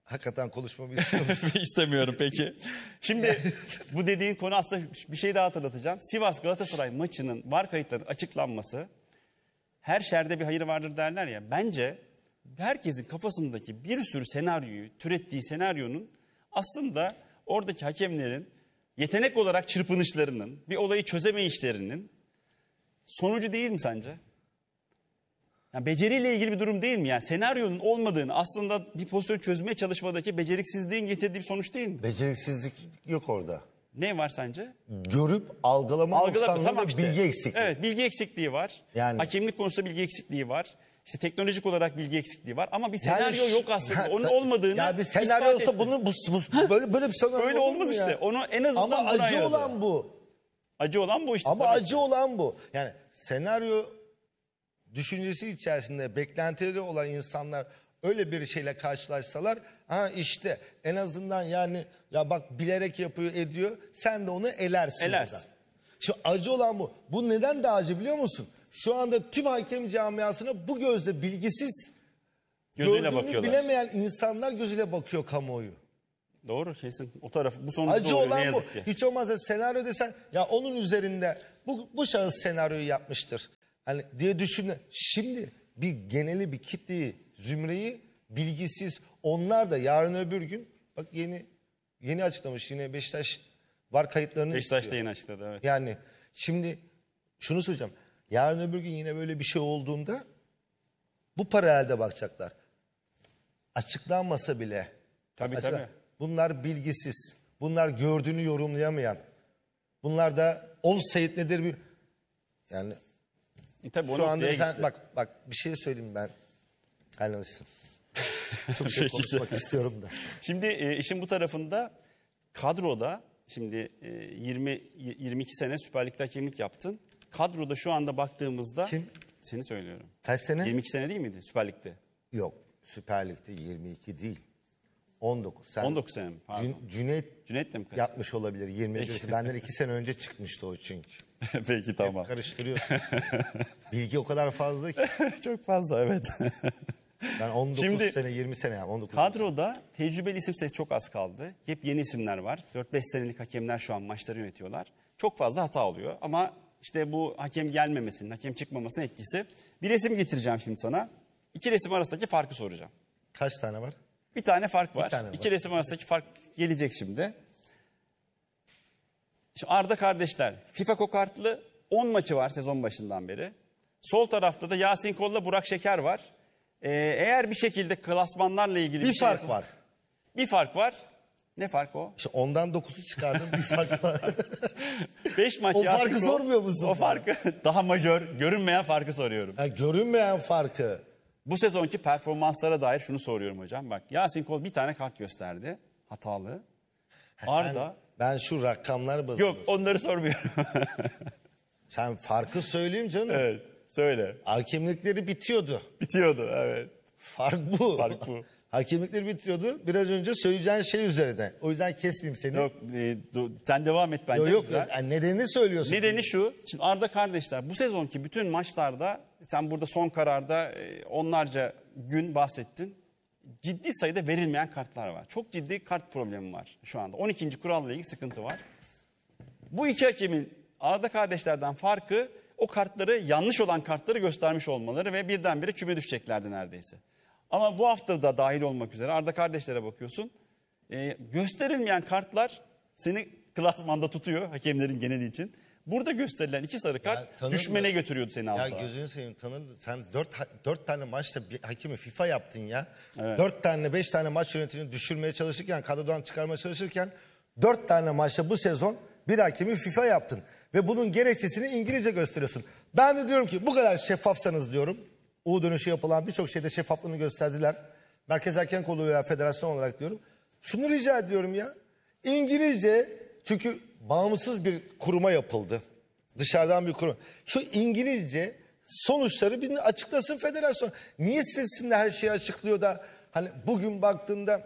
Hakikaten konuşmamı istiyormuş. İstemiyorum peki. Şimdi bu dediğin konu aslında bir şey daha hatırlatacağım. Sivas Galatasaray maçının var kayıtların açıklanması her şerde bir hayır vardır derler ya. Bence herkesin kafasındaki bir sürü senaryoyu, türettiği senaryonun aslında oradaki hakemlerin yetenek olarak çırpınışlarının, bir olayı çözeme işlerinin sonucu değil mi sence? Yani beceriyle ilgili bir durum değil mi? Yani senaryonun olmadığını aslında bir pozisyon çözmeye çalışmadaki beceriksizliğin getirdiği bir sonuç değil mi? Beceriksizlik yok orada. Ne var sence? Görüp algılama Algılama, noksanlığı tamam işte. bilgi eksikliği. Evet bilgi eksikliği var. Yani- Hakemlik konusunda bilgi eksikliği var. İşte teknolojik olarak bilgi eksikliği var ama bir senaryo yok aslında. Onun olmadığını Ya bir senaryo olsa etti.
bunu bu, bu- böyle böyle bir senaryo Böyle olur olmaz işte. Onu en azından Ama acı ayırdı. olan bu. Acı olan bu işte. Ama tabii. acı olan bu. Yani senaryo düşüncesi içerisinde beklentileri olan insanlar öyle bir şeyle karşılaşsalar ha işte en azından yani ya bak bilerek yapıyor ediyor sen de onu elersin. Elersin. Oradan. Şimdi acı olan bu. Bu neden daha acı biliyor musun? Şu anda tüm hakem camiasına bu gözle bilgisiz gözüyle bakıyorlar. bilemeyen insanlar gözüyle bakıyor kamuoyu.
Doğru kesin. O taraf bu
sonuç Acı doğru, olan bu. Ki. Hiç olmazsa senaryo desen ya onun üzerinde bu, bu şahıs senaryoyu yapmıştır. Hani diye düşünme. Şimdi bir geneli bir kitleyi, zümreyi bilgisiz onlar da yarın öbür gün bak yeni yeni açıklamış yine Beşiktaş var kayıtlarını Beşiktaş da yeni açıkladı evet. Yani şimdi şunu söyleyeceğim. Yarın öbür gün yine böyle bir şey olduğunda bu paralelde bakacaklar. Açıklanmasa bile. Tabii açıklan tabii. Bunlar bilgisiz. Bunlar gördüğünü yorumlayamayan. Bunlar da offside nedir bir yani
e tabii Şu anda sen gitti. bak bak bir şey söyleyeyim ben. Anlamışsın.
Çok şey konuşmak istiyorum da.
Şimdi e, işin bu tarafında kadroda şimdi e, 20 22 sene Süper Lig'de hakemlik yaptın. Kadroda şu anda baktığımızda Kim? Seni söylüyorum.
Kaç sene? 22 sene değil miydi Süper Lig'de? Yok. Süper Lig'de
22 değil.
19. Sen 19 sene mi? Pardon. Cüneyt, Cüneyt de mi kaçtı? yapmış olabilir 21. Benden 2 sene önce çıkmıştı o çünkü.
Peki tamam. Hep karıştırıyorsun. Bilgi o kadar fazla ki. Çok fazla evet. Ben 19 Şimdi, sene 20 sene yani 19 Kadroda sene. tecrübeli isim sayısı çok az kaldı. Hep yeni isimler var. 4-5 senelik hakemler şu an maçları yönetiyorlar. Çok fazla hata oluyor ama işte bu hakem gelmemesinin, hakem çıkmamasının etkisi. Bir resim getireceğim şimdi sana. İki resim arasındaki farkı soracağım. Kaç tane var? Bir tane fark var. Tane var. İki resim arasındaki fark gelecek şimdi. Şimdi Arda kardeşler FIFA kokartlı 10 maçı var sezon başından beri. Sol tarafta da Yasin Kol'la Burak Şeker var. Ee, eğer bir şekilde klasmanlarla ilgili bir, bir şey fark şey... var. Bir fark var. Ne fark o? İşte ondan 9'u çıkardım bir fark var. 5 maç O farkı Kol, sormuyor musun? O farkı daha majör görünmeyen farkı soruyorum. Ha, görünmeyen farkı. Bu sezonki performanslara dair şunu soruyorum hocam. Bak Yasin Kol bir tane kart gösterdi. Hatalı. Ha, Arda.
Ben şu rakamları bazı. Yok onları
sormuyorum. Sen
farkı söyleyeyim canım. Evet söyle. Hakemlikleri bitiyordu. Bitiyordu evet. Fark bu. Fark bu. Hakemlikleri bitiyordu. Biraz önce söyleyeceğin şey üzerine. O yüzden kesmeyeyim seni. Yok, e, do,
sen devam et bence. Yok, yok yani nedenini söylüyorsun. Nedeni şu. Şimdi Arda kardeşler bu sezonki bütün maçlarda sen burada son kararda e, onlarca gün bahsettin. Ciddi sayıda verilmeyen kartlar var. Çok ciddi kart problemi var şu anda. 12. kuralla ilgili sıkıntı var. Bu iki hakemin Arda kardeşlerden farkı o kartları yanlış olan kartları göstermiş olmaları ve birdenbire küme düşeceklerdi neredeyse. Ama bu hafta da dahil olmak üzere Arda kardeşlere bakıyorsun. E, gösterilmeyen kartlar seni klasmanda tutuyor hakemlerin geneli için. Burada gösterilen iki sarı kart ya, düşmene götürüyordu seni altına. Ya
gözünü seveyim tanır. Sen dört, dört tane maçta bir hakimi FIFA yaptın ya. Evet. Dört tane beş tane maç yönetimini düşürmeye çalışırken kadrodan çıkarmaya çalışırken dört tane maçta bu sezon bir hakimi FIFA yaptın. Ve bunun gerekçesini İngilizce gösteriyorsun. Ben de diyorum ki bu kadar şeffafsanız diyorum U dönüşü yapılan birçok şeyde şeffaflığını gösterdiler. Merkez Erken Kolu veya federasyon olarak diyorum. Şunu rica ediyorum ya. İngilizce çünkü bağımsız bir kuruma yapıldı. Dışarıdan bir kurum. Şu İngilizce sonuçları bir açıklasın federasyon. Niye silsinler her şeyi açıklıyor da hani bugün baktığında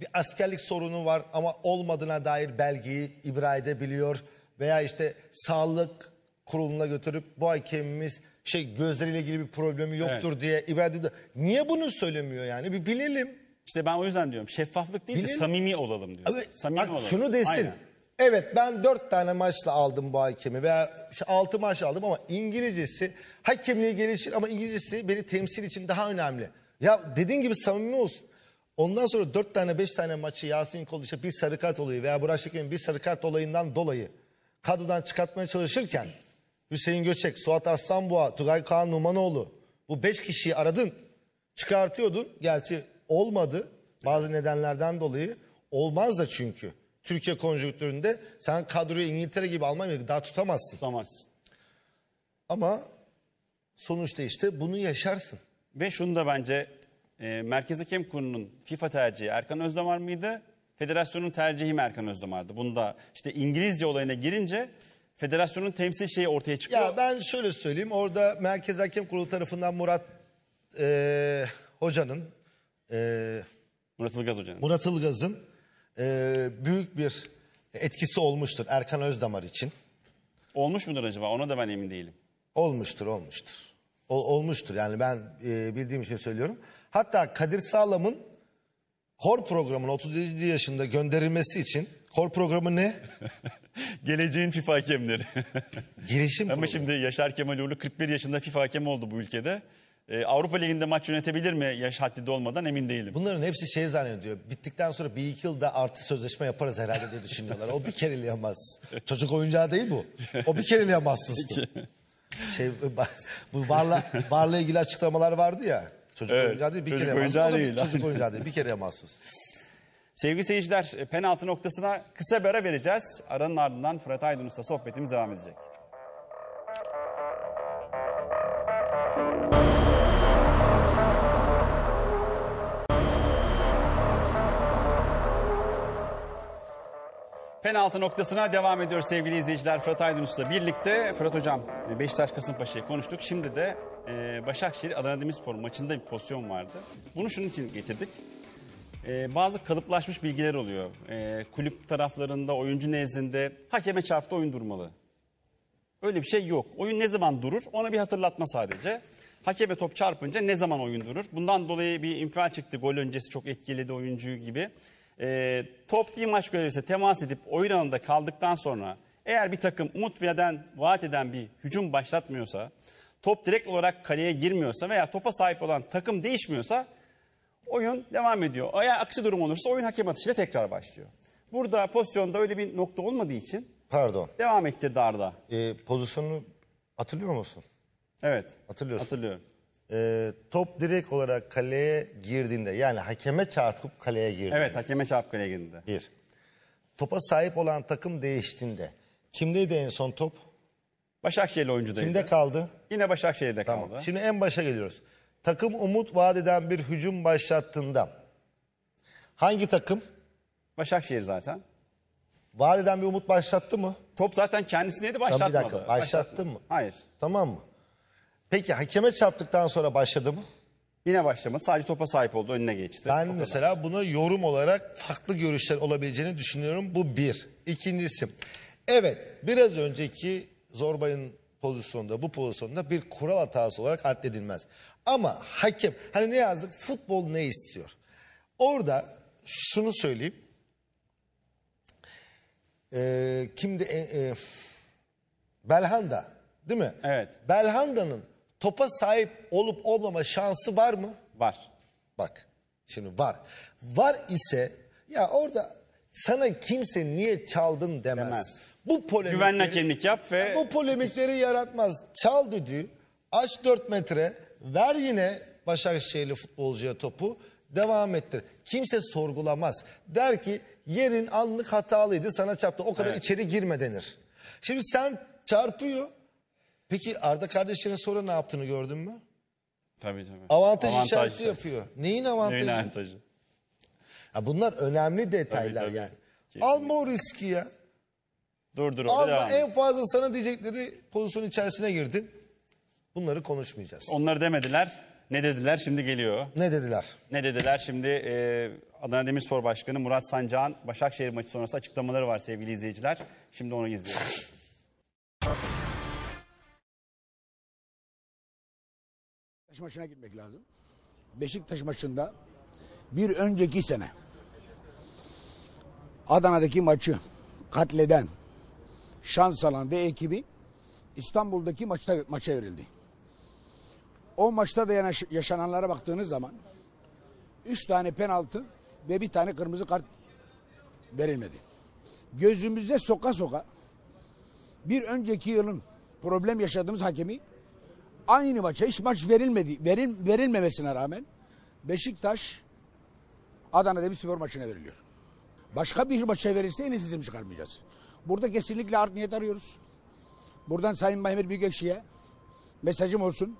bir askerlik sorunu var ama olmadığına dair belgeyi ibra edebiliyor. Veya işte sağlık kuruluna götürüp bu hakemimiz şey gözleriyle ilgili bir problemi yoktur Evet. diye İbrahim Dündar. Niye bunu söylemiyor yani? Bir
bilelim. İşte ben o yüzden diyorum şeffaflık değil de samimi olalım diyor. Abi, samimi bak olalım. şunu desin. Aynen.
Evet ben dört tane maçla aldım bu hakemi veya işte altı maç aldım ama İngilizcesi hakemliğe gelişir ama İngilizcesi beni temsil için daha önemli. Ya dediğin gibi samimi olsun. Ondan sonra dört tane beş tane maçı Yasin Kol işte bir sarı kart olayı veya Burak Şeker'in bir sarı kart olayından dolayı kadrodan çıkartmaya çalışırken Hüseyin Göçek, Suat Arslanboğa, Tugay Kaan Numanoğlu. Bu beş kişiyi aradın, çıkartıyordun. Gerçi olmadı bazı nedenlerden dolayı. Olmaz da çünkü. Türkiye konjonktüründe sen kadroyu İngiltere gibi Almanya gibi daha tutamazsın. Tutamazsın. Ama sonuçta işte bunu yaşarsın.
Ve şunu da bence e, Merkez Hakem Kurulu'nun FIFA tercihi Erkan Özdamar mıydı? Federasyonun tercihi mi Erkan Özdamar'dı? Bunu da işte İngilizce olayına girince federasyonun temsil şeyi ortaya çıkıyor. Ya ben şöyle söyleyeyim.
Orada Merkez Hakem Kurulu tarafından Murat e, Hoca'nın e,
Murat Ilgaz Hoca'nın.
Murat Ilgaz'ın e, büyük bir etkisi olmuştur Erkan Özdamar için.
Olmuş mudur acaba? Ona da ben emin değilim.
Olmuştur, olmuştur. Ol, olmuştur. Yani ben e, bildiğim için söylüyorum. Hatta Kadir Sağlam'ın kor programına 37 yaşında gönderilmesi için kor programı
ne? Geleceğin FIFA hakemleri. Girişim Ama kurulu. şimdi Yaşar Kemal Uğurlu 41 yaşında FIFA hakemi oldu bu ülkede. Ee, Avrupa Ligi'nde maç yönetebilir mi yaş haddi de olmadan emin değilim.
Bunların hepsi şey zannediyor. Bittikten sonra bir iki yılda artı sözleşme yaparız herhalde diye düşünüyorlar. O bir kereli yamaz. Çocuk oyuncağı değil bu. O bir kereli yamazsızdı. şey, bu varla, varla ilgili açıklamalar vardı ya. Çocuk evet, oyuncağı değil bir çocuk kere mahsus. Çocuk oyuncağı değil bir
kere mahsus. Sevgili seyirciler e, penaltı noktasına kısa bir ara vereceğiz. Aranın ardından Fırat Aydın Usta sohbetimiz devam edecek. Penaltı noktasına devam ediyor sevgili izleyiciler. Fırat Aydın Usta birlikte. Fırat Hocam e, Beşiktaş Kasımpaşa'yı konuştuk. Şimdi de e, Başakşehir Adana Demirspor maçında bir pozisyon vardı. Bunu şunun için getirdik e, bazı kalıplaşmış bilgiler oluyor. E, kulüp taraflarında, oyuncu nezdinde hakeme çarptı oyun durmalı. Öyle bir şey yok. Oyun ne zaman durur ona bir hatırlatma sadece. Hakeme top çarpınca ne zaman oyun durur? Bundan dolayı bir infial çıktı. Gol öncesi çok etkiledi oyuncuyu gibi. E, top bir maç görevlisi temas edip oyun alanında kaldıktan sonra eğer bir takım umut veren, vaat eden bir hücum başlatmıyorsa, top direkt olarak kaleye girmiyorsa veya topa sahip olan takım değişmiyorsa oyun devam ediyor. Eğer aksi durum olursa oyun hakem atışıyla tekrar başlıyor. Burada pozisyonda öyle bir nokta olmadığı için Pardon. devam etti Darda. Ee, pozisyonu hatırlıyor musun?
Evet. Hatırlıyorsun. Hatırlıyorum. Ee, top direkt olarak kaleye girdiğinde yani hakeme çarpıp kaleye girdi. Evet
hakeme çarpıp kaleye girdiğinde. Bir.
Topa sahip olan takım değiştiğinde. Kimdeydi en son top? Başakşehir'li oyuncudaydı. Kimde kaldı? Yine Başakşehir'de Tamam. kaldı. Şimdi en başa geliyoruz takım umut vadeden bir hücum başlattığında hangi takım Başakşehir zaten. vadeden bir umut başlattı mı? Top zaten kendisine de Tamam, bir dakika başlattı mı? Hayır. Tamam mı? Peki hakeme çarptıktan sonra başladı mı? Yine başlamadı. Sadece topa sahip oldu. Önüne geçti. Ben mesela buna yorum olarak farklı görüşler olabileceğini düşünüyorum. Bu bir. İkincisi. Evet biraz önceki Zorbay'ın pozisyonda bu pozisyonda bir kural hatası olarak addedilmez. Ama hakem hani ne yazdık futbol ne istiyor? Orada şunu söyleyeyim. Ee, kimdi? E, e, Belhanda değil mi? Evet. Belhanda'nın topa sahip olup olmama şansı var mı? Var. Bak şimdi var. Var ise ya orada sana kimse niye çaldın demez. demez. Bu polemikleri, güvenle
hakemlik yap ve... Ya
bu polemikleri yaratmaz. Çal düdüğü, aç 4 metre, ver yine Başakşehirli futbolcuya topu devam ettir. Kimse sorgulamaz. Der ki yerin anlık hatalıydı sana çarptı o kadar Evet. içeri girme denir. Şimdi sen çarpıyor. Peki Arda kardeşine sonra ne yaptığını gördün mü?
Tabii tabii. Avantaj, işareti yapıyor.
Neyin avantajı? Neyin avantajı? Ya bunlar önemli detaylar tabii. yani. Kesinlikle. Alma o riski ya.
Durdur orada Alma devam. en
fazla sana diyecekleri pozisyon içerisine girdin.
Bunları konuşmayacağız. Onları demediler. Ne dediler şimdi geliyor. Ne dediler? Ne dediler şimdi e, Adana Demirspor Başkanı Murat Sancağ'ın Başakşehir maçı sonrası açıklamaları var sevgili izleyiciler. Şimdi onu izliyoruz.
Beşiktaş maçına gitmek lazım. Beşiktaş maçında bir önceki sene Adana'daki maçı katleden şans alan ve ekibi İstanbul'daki maçta maça verildi o maçta da yaşananlara baktığınız zaman üç tane penaltı ve bir tane kırmızı kart verilmedi. Gözümüzde soka soka bir önceki yılın problem yaşadığımız hakemi aynı maça hiç maç verilmedi veril, verilmemesine rağmen Beşiktaş Adana'da bir spor maçına veriliyor. Başka bir maça verilse yine sizim çıkarmayacağız. Burada kesinlikle art niyet arıyoruz. Buradan Sayın Mahmut Büyükekşi'ye mesajım olsun.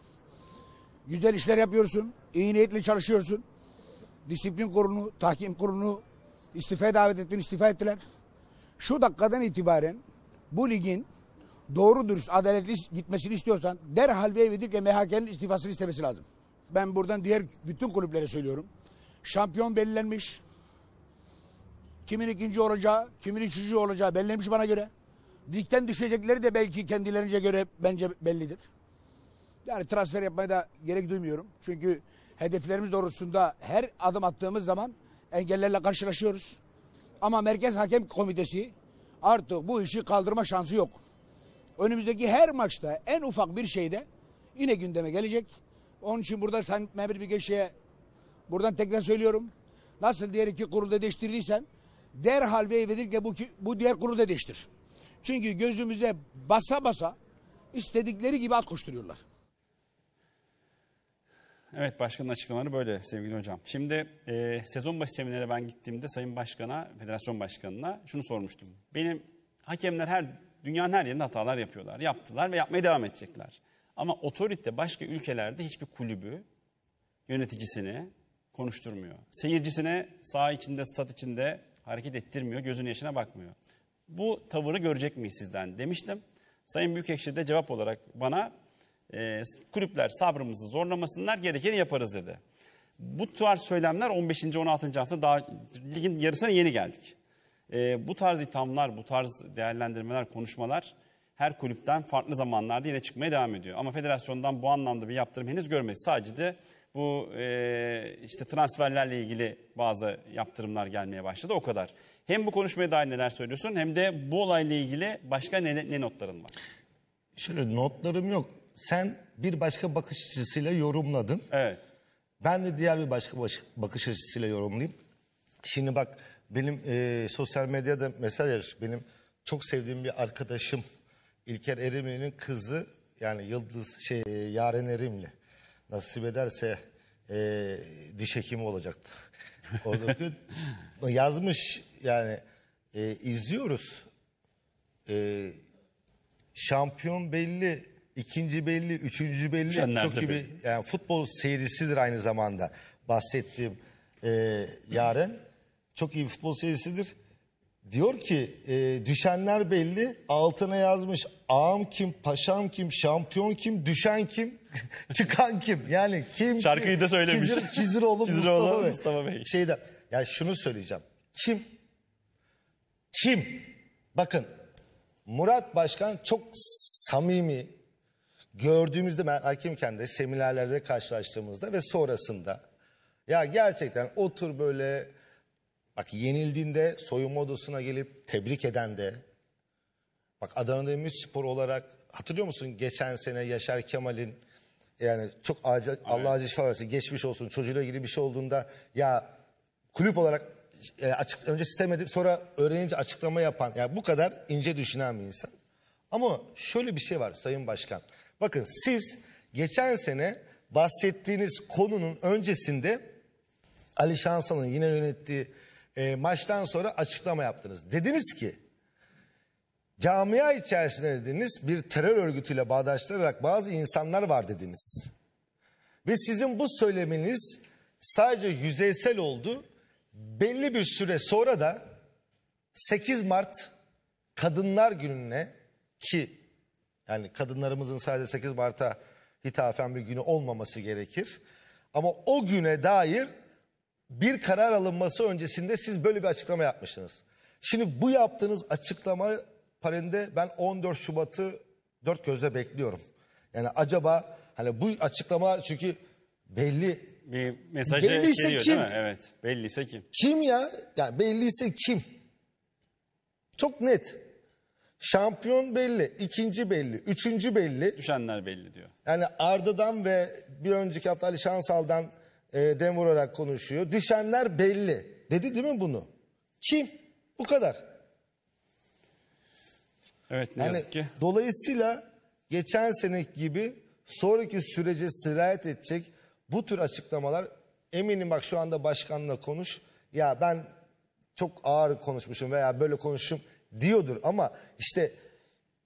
Güzel işler yapıyorsun. iyi niyetle çalışıyorsun. Disiplin kurulunu, tahkim kurulunu istifa davet ettin, istifa ettiler. Şu dakikadan itibaren bu ligin doğru dürüst, adaletli gitmesini istiyorsan derhal ve Evedik'le MHK'nin istifasını istemesi lazım. Ben buradan diğer bütün kulüplere söylüyorum. Şampiyon belirlenmiş. Kimin ikinci olacağı, kimin üçüncü olacağı belirlenmiş bana göre. Ligden düşecekleri de belki kendilerince göre bence bellidir. Yani transfer yapmaya da gerek duymuyorum. Çünkü hedeflerimiz doğrusunda her adım attığımız zaman engellerle karşılaşıyoruz. Ama Merkez Hakem Komitesi artık bu işi kaldırma şansı yok. Önümüzdeki her maçta en ufak bir şeyde yine gündeme gelecek. Onun için burada sen bir Bilgeç'e buradan tekrar söylüyorum. Nasıl diğer iki kurulda değiştirdiysen derhal ve evvellikle bu, bu diğer kurulda değiştir. Çünkü gözümüze basa basa istedikleri gibi at koşturuyorlar.
Evet başkanın açıklamaları böyle sevgili hocam. Şimdi e, sezon başı seminere ben gittiğimde Sayın Başkan'a, Federasyon Başkanı'na şunu sormuştum. Benim hakemler her dünyanın her yerinde hatalar yapıyorlar. Yaptılar ve yapmaya devam edecekler. Ama otorite başka ülkelerde hiçbir kulübü yöneticisini konuşturmuyor. Seyircisine sağ içinde, stat içinde hareket ettirmiyor, gözün yaşına bakmıyor. Bu tavırı görecek miyiz sizden demiştim. Sayın Büyükekşi de cevap olarak bana e, kulüpler sabrımızı zorlamasınlar gerekeni yaparız dedi. Bu tarz söylemler 15. 16. hafta daha ligin yarısına yeni geldik. E, bu tarz ithamlar, bu tarz değerlendirmeler, konuşmalar her kulüpten farklı zamanlarda yine çıkmaya devam ediyor. Ama federasyondan bu anlamda bir yaptırım henüz görmedik. Sadece de bu e, işte transferlerle ilgili bazı yaptırımlar gelmeye başladı o kadar. Hem bu konuşmaya dair neler söylüyorsun hem de bu olayla ilgili başka ne, ne notların var?
Şöyle notlarım yok sen bir başka bakış açısıyla yorumladın. Evet. Ben de diğer bir başka baş, bakış açısıyla yorumlayayım. Şimdi bak benim e, sosyal medyada mesaj yarış benim çok sevdiğim bir arkadaşım İlker Erimli'nin kızı yani Yıldız şey Yaren Erimli nasip ederse e, diş hekimi olacaktı. Oradaki yazmış yani e, izliyoruz. E, şampiyon belli ikinci belli, üçüncü belli. Şenler çok tabii. gibi yani futbol serisidir aynı zamanda bahsettiğim e, yarın. Çok iyi bir futbol serisidir. Diyor ki e, düşenler belli altına yazmış ağam kim paşam kim şampiyon kim düşen kim çıkan kim yani kim Şarkıyı kim? da söylemiş. Çizir Kiziroğlu, Kiziroğlu Mustafa, Bey. Mustafa Bey. Şeyden, yani şunu söyleyeceğim kim kim bakın Murat Başkan çok samimi gördüğümüzde ben hakimken de seminerlerde karşılaştığımızda ve sonrasında ya gerçekten otur böyle bak yenildiğinde soyunma odasına gelip tebrik eden de bak Adana'da Ümit Spor olarak hatırlıyor musun geçen sene Yaşar Kemal'in yani çok acil, Allah acil şifa versin geçmiş olsun çocuğuyla ilgili bir şey olduğunda ya kulüp olarak e, açık, önce sistem edip sonra öğrenince açıklama yapan yani bu kadar ince düşünen bir insan. Ama şöyle bir şey var Sayın Başkan. Bakın siz geçen sene bahsettiğiniz konunun öncesinde Ali Şansal'ın yine yönettiği e, maçtan sonra açıklama yaptınız. Dediniz ki camia içerisinde dediniz bir terör örgütüyle bağdaştırarak bazı insanlar var dediniz. Ve sizin bu söyleminiz sadece yüzeysel oldu. Belli bir süre sonra da 8 Mart Kadınlar Günü'ne ki yani kadınlarımızın sadece 8 Mart'a hitafen bir günü olmaması gerekir. Ama o güne dair bir karar alınması öncesinde siz böyle bir açıklama yapmışsınız. Şimdi bu yaptığınız açıklama parinde ben 14 Şubat'ı dört gözle bekliyorum. Yani acaba hani bu açıklamalar çünkü belli bir mesajı belliyse geliyor kim? değil mi? Evet. Belliyse kim? Kim ya? Yani belliyse kim? Çok net. Şampiyon belli, ikinci belli, üçüncü belli.
Düşenler belli diyor.
Yani Arda'dan ve bir önceki hafta Ali Şansal'dan e, dem vurarak konuşuyor. Düşenler belli. Dedi değil mi bunu? Kim? Bu kadar.
Evet ne yani, yazık ki.
Dolayısıyla geçen senek gibi sonraki sürece sirayet edecek bu tür açıklamalar eminim bak şu anda başkanla konuş. Ya ben çok ağır konuşmuşum veya böyle konuşmuşum diyordur ama işte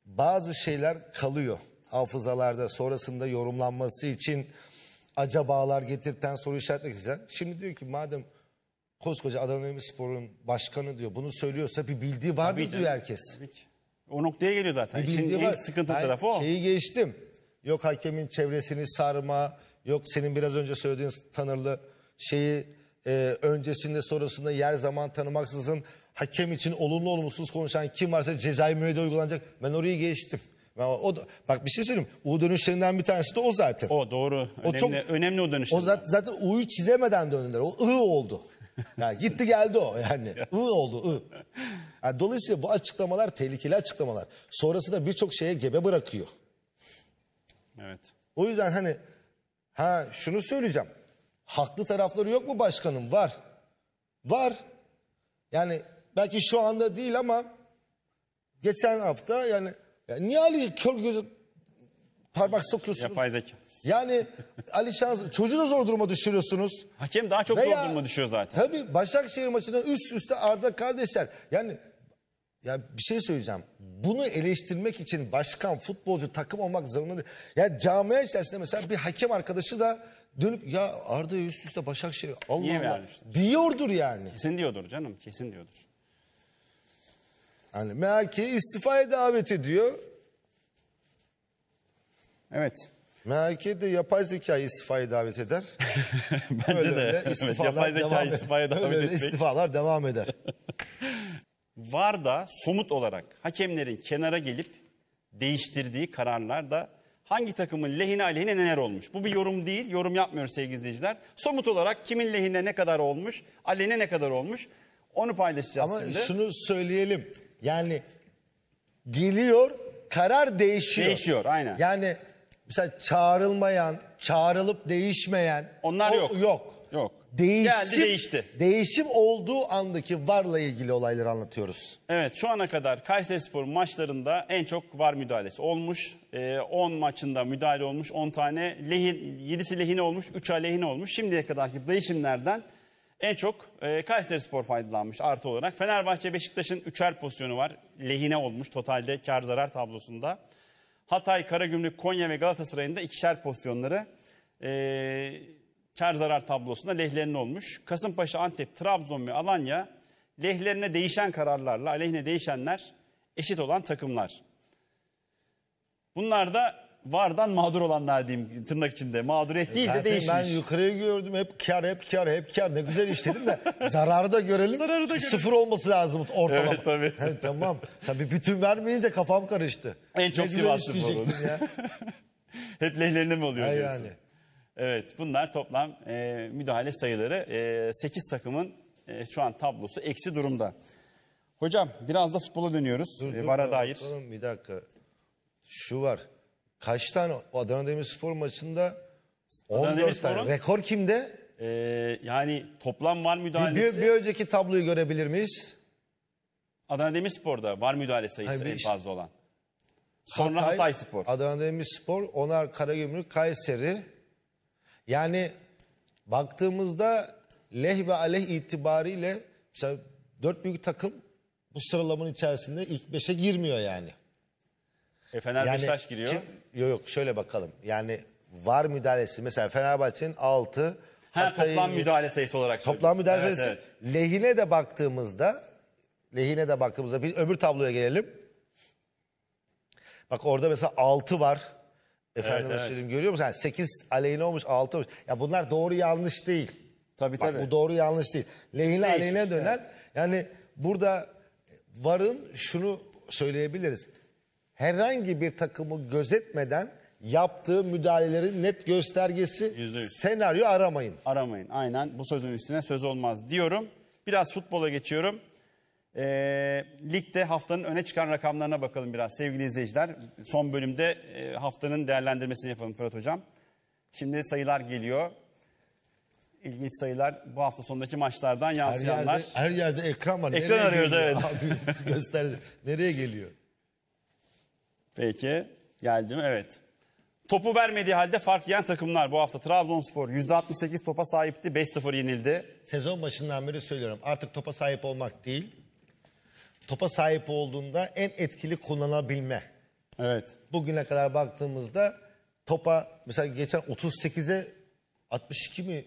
bazı şeyler kalıyor hafızalarda sonrasında yorumlanması için acabalar getirten soru işaretleri getiren. Şimdi diyor ki madem koskoca Adana Demirspor'un başkanı diyor bunu söylüyorsa bir bildiği var mı diyor herkes.
Tabii ki. O noktaya geliyor zaten. Bir bildiği var. En sıkıntı Hayır, tarafı o.
Şeyi geçtim. Yok hakemin çevresini sarma, yok senin biraz önce söylediğin tanırlı şeyi e, öncesinde sonrasında yer zaman tanımaksızın hakem için olumlu olumsuz konuşan kim varsa cezai müeyyide uygulanacak. Ben orayı geçtim. o, o, bak bir şey söyleyeyim. U dönüşlerinden bir tanesi
de o zaten. O doğru. Önemli, o çok, önemli o dönüşler. O
zaten, zaten U'yu çizemeden döndüler. O I oldu. Yani gitti geldi o yani. I oldu I. Yani dolayısıyla bu açıklamalar tehlikeli açıklamalar. Sonrası da birçok şeye gebe bırakıyor. Evet. O yüzden hani ha şunu söyleyeceğim. Haklı tarafları yok mu başkanım? Var. Var. Yani belki şu anda değil ama geçen hafta yani, yani niye Ali kör gözü parmak sokuyorsunuz? Yapay zeka. Yani Ali Şans çocuğu da zor duruma düşürüyorsunuz.
Hakem daha çok Veya, zor duruma düşüyor zaten.
Tabii Başakşehir maçında üst üste Arda kardeşler. Yani ya bir şey söyleyeceğim. Bunu eleştirmek için başkan, futbolcu, takım olmak zorunda değil. Yani camia içerisinde mesela bir hakem arkadaşı da dönüp ya Arda üst üste Başakşehir Allah Niye Allah diyordur yani.
Kesin diyordur canım kesin diyordur.
Hani Merke'yi istifaya davet ediyor. Evet. Merke de yapay zeka istifaya davet eder. Bence öyle de. Öyle istifalar evet, yapay zeka istifaya davet öyle etmek. istifalar devam eder.
Var da somut olarak hakemlerin kenara gelip değiştirdiği kararlar da hangi takımın lehine aleyhine neler olmuş? Bu bir yorum değil. Yorum yapmıyor sevgili izleyiciler. Somut olarak kimin lehine ne kadar olmuş, aleyhine ne kadar olmuş onu paylaşacağız Ama şimdi. Ama
şunu söyleyelim. Yani geliyor karar değişiyor. Değişiyor aynen. Yani mesela çağrılmayan, çağrılıp değişmeyen. Onlar o, yok. Yok. Yok.
Değişim, Geldi değişti. Değişim olduğu
andaki varla ilgili olayları anlatıyoruz.
Evet şu ana kadar Kayseri Spor maçlarında en çok var müdahalesi olmuş. 10 e, ee, maçında müdahale olmuş 10 tane. Lehin, 7'si lehine olmuş 3 lehine olmuş. Şimdiye kadarki değişimlerden en çok e, Kayseri Spor faydalanmış artı olarak. Fenerbahçe Beşiktaş'ın üçer pozisyonu var. Lehine olmuş totalde kar zarar tablosunda. Hatay, Karagümrük, Konya ve Galatasaray'ın da ikişer pozisyonları e, kar zarar tablosunda lehlerine olmuş. Kasımpaşa, Antep, Trabzon ve Alanya lehlerine değişen kararlarla aleyhine değişenler eşit olan takımlar. Bunlar da vardan mağdur olanlar diyeyim tırnak içinde. Mağduriyet e değil de değişmiş. ben yukarıya
gördüm hep kar hep kar hep kar ne güzel iş dedim de zararı da görelim. Zararı da görelim Sıfır olması lazım ortalama. Evet, tabii. Yani tamam sen bir bütün vermeyince kafam karıştı. En çok ne güzel
Hep lehlerine mi oluyor diyorsun? yani. Evet bunlar toplam e, müdahale sayıları. E, 8 takımın e, şu an tablosu eksi durumda. Hocam biraz da futbola dönüyoruz. Dur, E, VAR'a dur, dair. dur, Bir dakika şu var Kaç tane Adana Demirspor
maçında
14 tane.
Rekor kimde?
Ee, yani toplam var Bir, müdahalesi. bir, bir önceki tabloyu görebilir miyiz? Adana Demirspor'da var müdahale sayısı Hayır, en iş- fazla olan.
Sonra Hatay, Spor. Adana Demirspor, Onar Karagümrük, Kayseri. Yani baktığımızda leh ve aleyh itibariyle mesela dört büyük takım bu sıralamanın içerisinde ilk beşe girmiyor yani. E, Fener Yani Beşiktaş giriyor. kim- Yok yok şöyle bakalım. Yani var müdahalesi mesela Fenerbahçe'nin 6 Her toplam müdahale
sayısı olarak Toplam müdahale söylüyorsun. sayısı.
Evet, Lehine de baktığımızda lehine de baktığımızda bir öbür tabloya gelelim. Bak orada mesela 6 var.
Efendim Evet, evet.
görüyor musun? 8 aleyhine olmuş 6 olmuş. Ya bunlar doğru yanlış değil. Tabii Bak bu doğru yanlış değil. Lehine Değişmiş, aleyhine dönen yani burada varın şunu söyleyebiliriz herhangi bir takımı gözetmeden yaptığı müdahalelerin
net göstergesi %100. senaryo aramayın. Aramayın aynen bu sözün üstüne söz olmaz diyorum. Biraz futbola geçiyorum. E, ligde haftanın öne çıkan rakamlarına bakalım biraz sevgili izleyiciler. Son bölümde e, haftanın değerlendirmesini yapalım Fırat Hocam. Şimdi sayılar geliyor. İlginç sayılar bu hafta sonundaki maçlardan yansıyanlar. Her
yerde, her yerde ekran var. Ekran arıyoruz evet. Abi, gösterdi. Nereye geliyor?
Peki geldim Evet. Topu vermediği halde fark yiyen takımlar bu hafta Trabzonspor %68 topa sahipti 5-0 yenildi. Sezon
başından beri söylüyorum artık topa sahip olmak değil topa sahip olduğunda en etkili kullanabilme. Evet. Bugüne kadar baktığımızda topa mesela geçen 38'e 62 mi?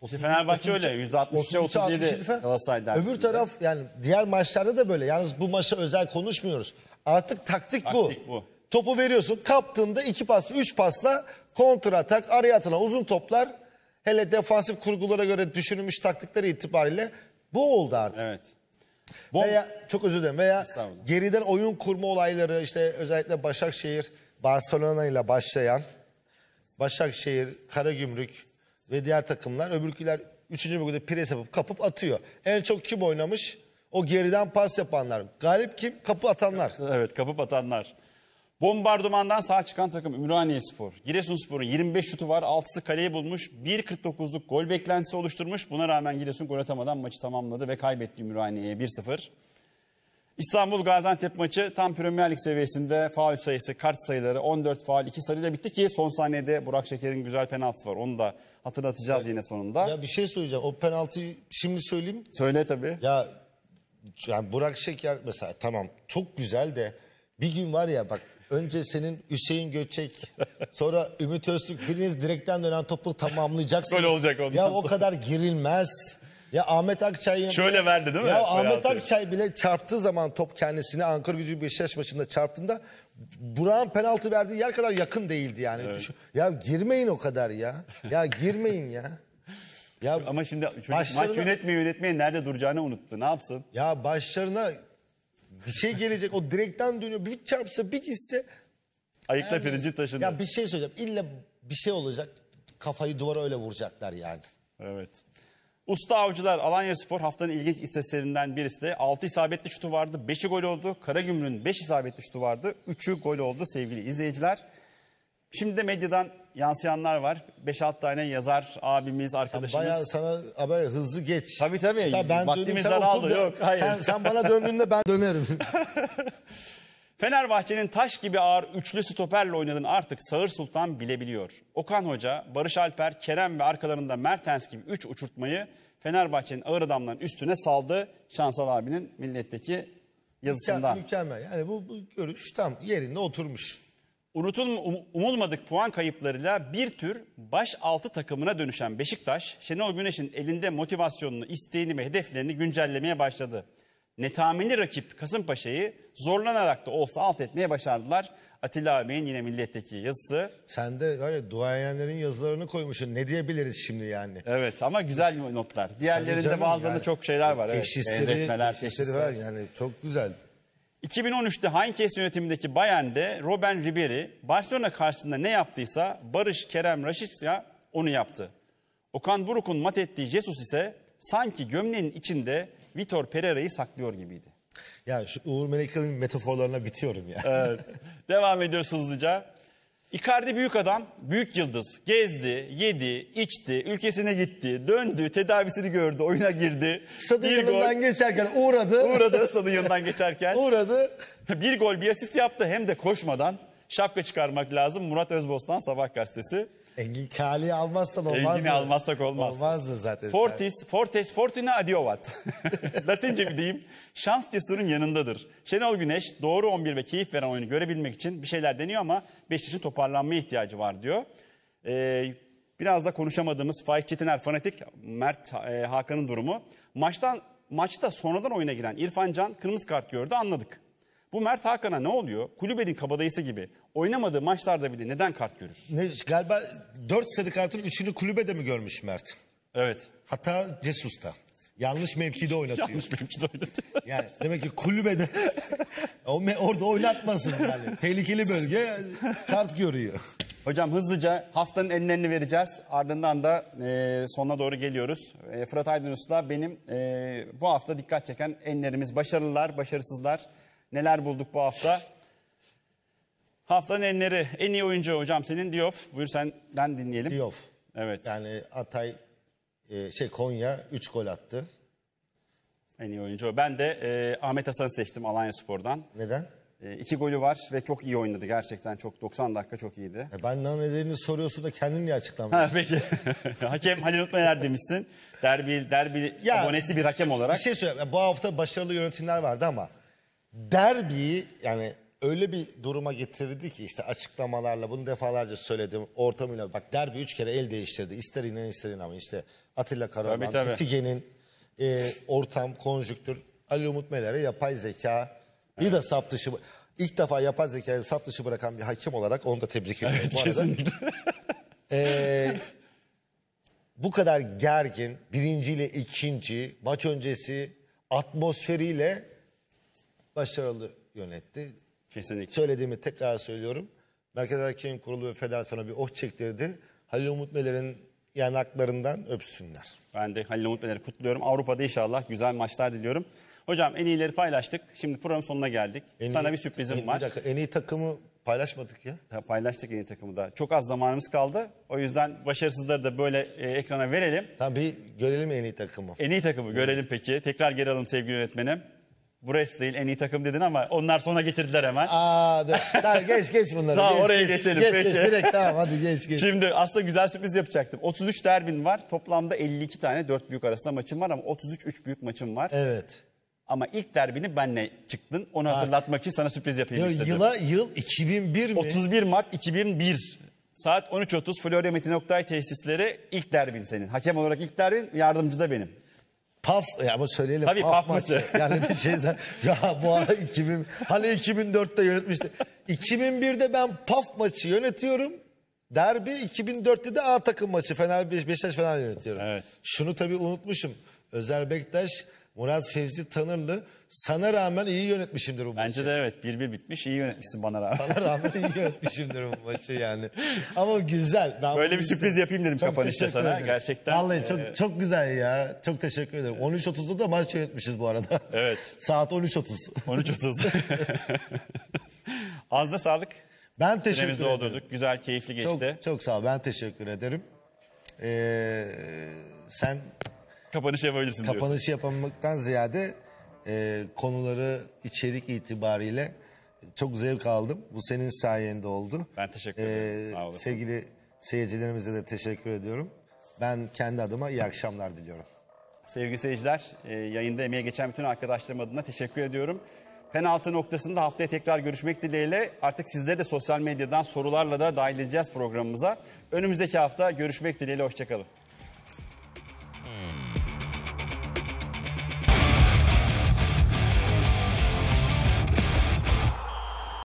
30, Fenerbahçe 30, öyle %63'e 37
Galatasaray'da.
Öbür taraf yani diğer maçlarda da böyle. Yalnız bu maça özel konuşmuyoruz. Artık taktik, taktik bu. bu. Topu veriyorsun kaptığında iki pas, üç pasla kontra atak, araya atılan uzun toplar hele defansif kurgulara göre düşünülmüş taktikler itibariyle bu oldu artık. Evet. Bom. Veya çok özür dilerim veya geriden oyun kurma olayları işte özellikle Başakşehir, Barcelona ile başlayan Başakşehir, Karagümrük ve diğer takımlar öbürküler 3. bölgede pres yapıp kapıp atıyor. En çok kim oynamış? O geriden pas yapanlar. Galip kim?
Kapı atanlar. Evet kapı atanlar. Bombardımandan sağ çıkan takım Ümraniye Spor. Giresun Spor'un 25 şutu var. 6'sı kaleyi bulmuş. 1.49'luk gol beklentisi oluşturmuş. Buna rağmen Giresun gol atamadan maçı tamamladı ve kaybetti Ümraniye'ye 1-0. İstanbul Gaziantep maçı tam Premier Lig seviyesinde faul sayısı, kart sayıları 14 faul 2 sarıyla bitti ki son saniyede Burak Şeker'in güzel penaltısı var. Onu da hatırlatacağız yine sonunda. Ya bir şey söyleyeceğim. O penaltıyı şimdi söyleyeyim. Söyle tabii. Ya yani Burak Şeker mesela tamam
çok güzel de bir gün var ya bak önce senin Hüseyin Göçek sonra Ümit Öztürk biriniz direkten dönen topu tamamlayacaksınız. Gol olacak ondan Ya o kadar girilmez. Ya Ahmet Akçay'ın... Şöyle verdi değil mi? Ya Ahmet Akçay bile çarptığı zaman top kendisini Ankara gücü Beşiktaş maçında çarptığında Burak'ın penaltı verdiği yer kadar yakın değildi yani. Evet. Ya girmeyin o kadar ya. Ya girmeyin ya.
Ya, Ama şimdi çocuk başlarına... maç yönetmiyor yönetmeye nerede duracağını unuttu. Ne yapsın? Ya başlarına bir şey
gelecek. o direkten dönüyor. Bir çarpsa bir gitse. Ayıkla yani, pirinci taşındı. Ya bir şey söyleyeceğim.
İlle bir şey olacak. Kafayı duvara öyle vuracaklar yani. Evet. Usta Avcılar Alanya Spor haftanın ilginç istatistiklerinden birisi de 6 isabetli şutu vardı, 5'i gol oldu. Karagümrük'ün 5 isabetli şutu vardı, 3'ü gol oldu sevgili izleyiciler. Şimdi de medyadan yansıyanlar var. 5-6 tane yazar, abimiz, arkadaşımız. Bayağı sana
haber hızlı
geç. Tabii tabii. tabii ben Vaktimiz daraldı. Yok, hayır. Sen, sen bana döndüğünde ben dönerim. Fenerbahçe'nin taş gibi ağır üçlü stoperle oynadın artık Sağır Sultan bilebiliyor. Okan Hoca, Barış Alper, Kerem ve arkalarında Mertens gibi üç uçurtmayı Fenerbahçe'nin ağır adamların üstüne saldı. Şansal abinin milletteki yazısından.
Mükemmel. Yani bu, bu görüş tam yerinde oturmuş.
Unutulm um-, umulmadık puan kayıplarıyla bir tür baş altı takımına dönüşen Beşiktaş, Şenol Güneş'in elinde motivasyonunu, isteğini ve hedeflerini güncellemeye başladı. Netamini rakip Kasımpaşa'yı zorlanarak da olsa alt etmeye başardılar. Atilla Ağabey'in yine Millet'teki yazısı. Sen de öyle duayenlerin yazılarını koymuşsun. Ne diyebiliriz şimdi yani? Evet ama güzel notlar. Diğerlerinde bazılarında yani, çok şeyler var. Teşhisleri, evet. teşhisleri, teşhisleri var yani çok güzel. 2013'te Heinkes yönetimindeki Bayern'de Robben Ribery Barcelona karşısında ne yaptıysa Barış Kerem Raşitsa onu yaptı. Okan Buruk'un mat ettiği Jesus ise sanki gömleğin içinde Vitor Pereira'yı saklıyor gibiydi.
Ya şu Uğur Melekal'ın metaforlarına bitiyorum ya.
Evet. Devam ediyoruz hızlıca. Icardi büyük adam, büyük yıldız. Gezdi, yedi, içti, ülkesine gitti, döndü, tedavisini gördü, oyuna girdi. Stadın bir yanından gol, geçerken uğradı. Uğradı stadın yanından geçerken. uğradı. bir gol, bir asist yaptı hem de koşmadan. Şapka çıkarmak lazım. Murat Özbostan Sabah Gazetesi.
Engin Kali'yi almazsan olmaz. Engin'i
almazsak olmaz. Olmazdı zaten. Fortis, Fortes, Fortuna Adiovat. Latince bir deyim. Şans cesurun yanındadır. Şenol Güneş doğru 11 ve keyif veren oyunu görebilmek için bir şeyler deniyor ama Beşiktaş'ın toparlanma ihtiyacı var diyor. Ee, biraz da konuşamadığımız Faik Çetiner, Fanatik, Mert e, Hakan'ın durumu. Maçtan Maçta sonradan oyuna giren İrfan Can kırmızı kart gördü anladık. Bu Mert Hakan'a ne oluyor? Kulübenin kabadayısı gibi oynamadığı maçlarda bile neden kart görür?
Ne, galiba 4 sarı kartın 3'ünü kulübede mi görmüş Mert? Evet. Hatta Cesus'ta. Yanlış mevkide oynatıyor. Yanlış mevkide oynatıyor. yani demek ki kulübede
o orada oynatmasın yani. Tehlikeli bölge kart görüyor. Hocam hızlıca haftanın enlerini vereceğiz. Ardından da e, sonuna doğru geliyoruz. E, Fırat Usta benim e, bu hafta dikkat çeken enlerimiz başarılılar, başarısızlar. Neler bulduk bu hafta? Haftanın enleri, en iyi oyuncu hocam senin Diyof. Buyur senden dinleyelim. Diyof. Evet. Yani Atay, e, şey Konya 3 gol attı. En iyi oyuncu. Ben de e, Ahmet Hasan'ı seçtim Alanya Spor'dan. Neden? E, iki golü var ve çok iyi oynadı gerçekten. Çok 90 dakika çok iyiydi. E ben ne nedenini
soruyorsun da kendin niye Ha,
peki. hakem Halil Utmayer demişsin. Derbi, derbi Ya- abonesi bir hakem olarak. Bir şey söyleyeyim. E, bu hafta başarılı yönetimler vardı ama derbiyi
yani öyle bir duruma getirdi ki işte açıklamalarla bunu defalarca söyledim ortamıyla bak derbi üç kere el değiştirdi ister inan ister inanmayın işte Atilla Karaman, Bitige'nin e, ortam, konjüktür, Ali Umut Meler'e yapay zeka bir evet. da saf dışı ilk defa yapay zekayı saf dışı bırakan bir hakim olarak onu da tebrik ediyorum. Evet, bu kesinlikle. e, bu kadar gergin birinciyle ikinci maç öncesi atmosferiyle başarılı yönetti. Kesinlikle. Söylediğimi tekrar söylüyorum. Merkez Hakem Kurulu ve Federasyon'a bir oh çektirdi. Halil Umut Meler'in yanaklarından öpsünler.
Ben de Halil Umut Meler'i kutluyorum. Avrupa'da inşallah güzel maçlar diliyorum. Hocam en iyileri paylaştık. Şimdi program sonuna geldik. En Sana iyi, bir sürprizim en, var. Bir dakika, en iyi takımı paylaşmadık ya. Ha, paylaştık en iyi takımı da. Çok az zamanımız kaldı. O yüzden başarısızları da böyle e, ekrana verelim. Tamam görelim en iyi takımı. En iyi takımı görelim peki. Tekrar geri alalım sevgili yönetmenim. Brest değil en iyi takım dedin ama onlar sona getirdiler hemen. Aa, dur. tamam, geç geç bunları. tamam geç, oraya geç, geçelim. Geç, peki. geç direkt tamam hadi geç geç. Şimdi aslında güzel sürpriz yapacaktım. 33 derbin var. Toplamda 52 tane 4 büyük arasında maçım var ama 33 3 büyük maçım var. Evet. Ama ilk derbini benle çıktın. Onu Bak. hatırlatmak için sana sürpriz yapayım ya, istedim. Yıla yıl 2001 mi? 31 Mart 2001. Saat 13.30 Florya Metin Oktay tesisleri ilk derbin senin. Hakem olarak ilk derbin, yardımcı da benim. Paf e, ama söyleyelim. Tabii paf, maçı. maçı. yani bir şey
ya bu ara 2000 hani 2004'te yönetmişti. 2001'de ben paf maçı yönetiyorum. Derbi 2004'te de A takım maçı Fener Beşiktaş Fener yönetiyorum. Evet. Şunu tabii unutmuşum. Özer Bektaş Murat Fevzi Tanırlı sana rağmen iyi yönetmişimdir bu maçı. Bence
de evet bir bir bitmiş iyi yönetmişsin bana rağmen. Sana rağmen iyi yönetmişimdir bu maçı yani. Ama
güzel.
Ben Böyle bir sürpriz yapayım dedim çok kapanışta sana ederim. gerçekten.
Vallahi e... çok çok güzel ya çok teşekkür ederim. Evet. 13.30'da da maç yönetmişiz bu arada. Evet. Saat 13.30. 13.30.
Ağzına sağlık. Ben teşekkür Süremizde ederim. doldurduk. Güzel, keyifli geçti. Çok,
çok sağ ol. Ben teşekkür ederim. Ee, sen Kapanışı
yapabilirsiniz diyorsun. Kapanışı
yapamaktan ziyade e, konuları içerik itibariyle çok zevk aldım. Bu senin sayende oldu. Ben teşekkür ederim. Ee, Sağ olasın. Sevgili seyircilerimize de teşekkür ediyorum. Ben kendi adıma iyi akşamlar diliyorum.
Sevgili seyirciler, e, yayında emeğe geçen bütün arkadaşlarım adına teşekkür ediyorum. Penaltı noktasında haftaya tekrar görüşmek dileğiyle artık sizleri de sosyal medyadan sorularla da dahil edeceğiz programımıza. Önümüzdeki hafta görüşmek dileğiyle, hoşçakalın.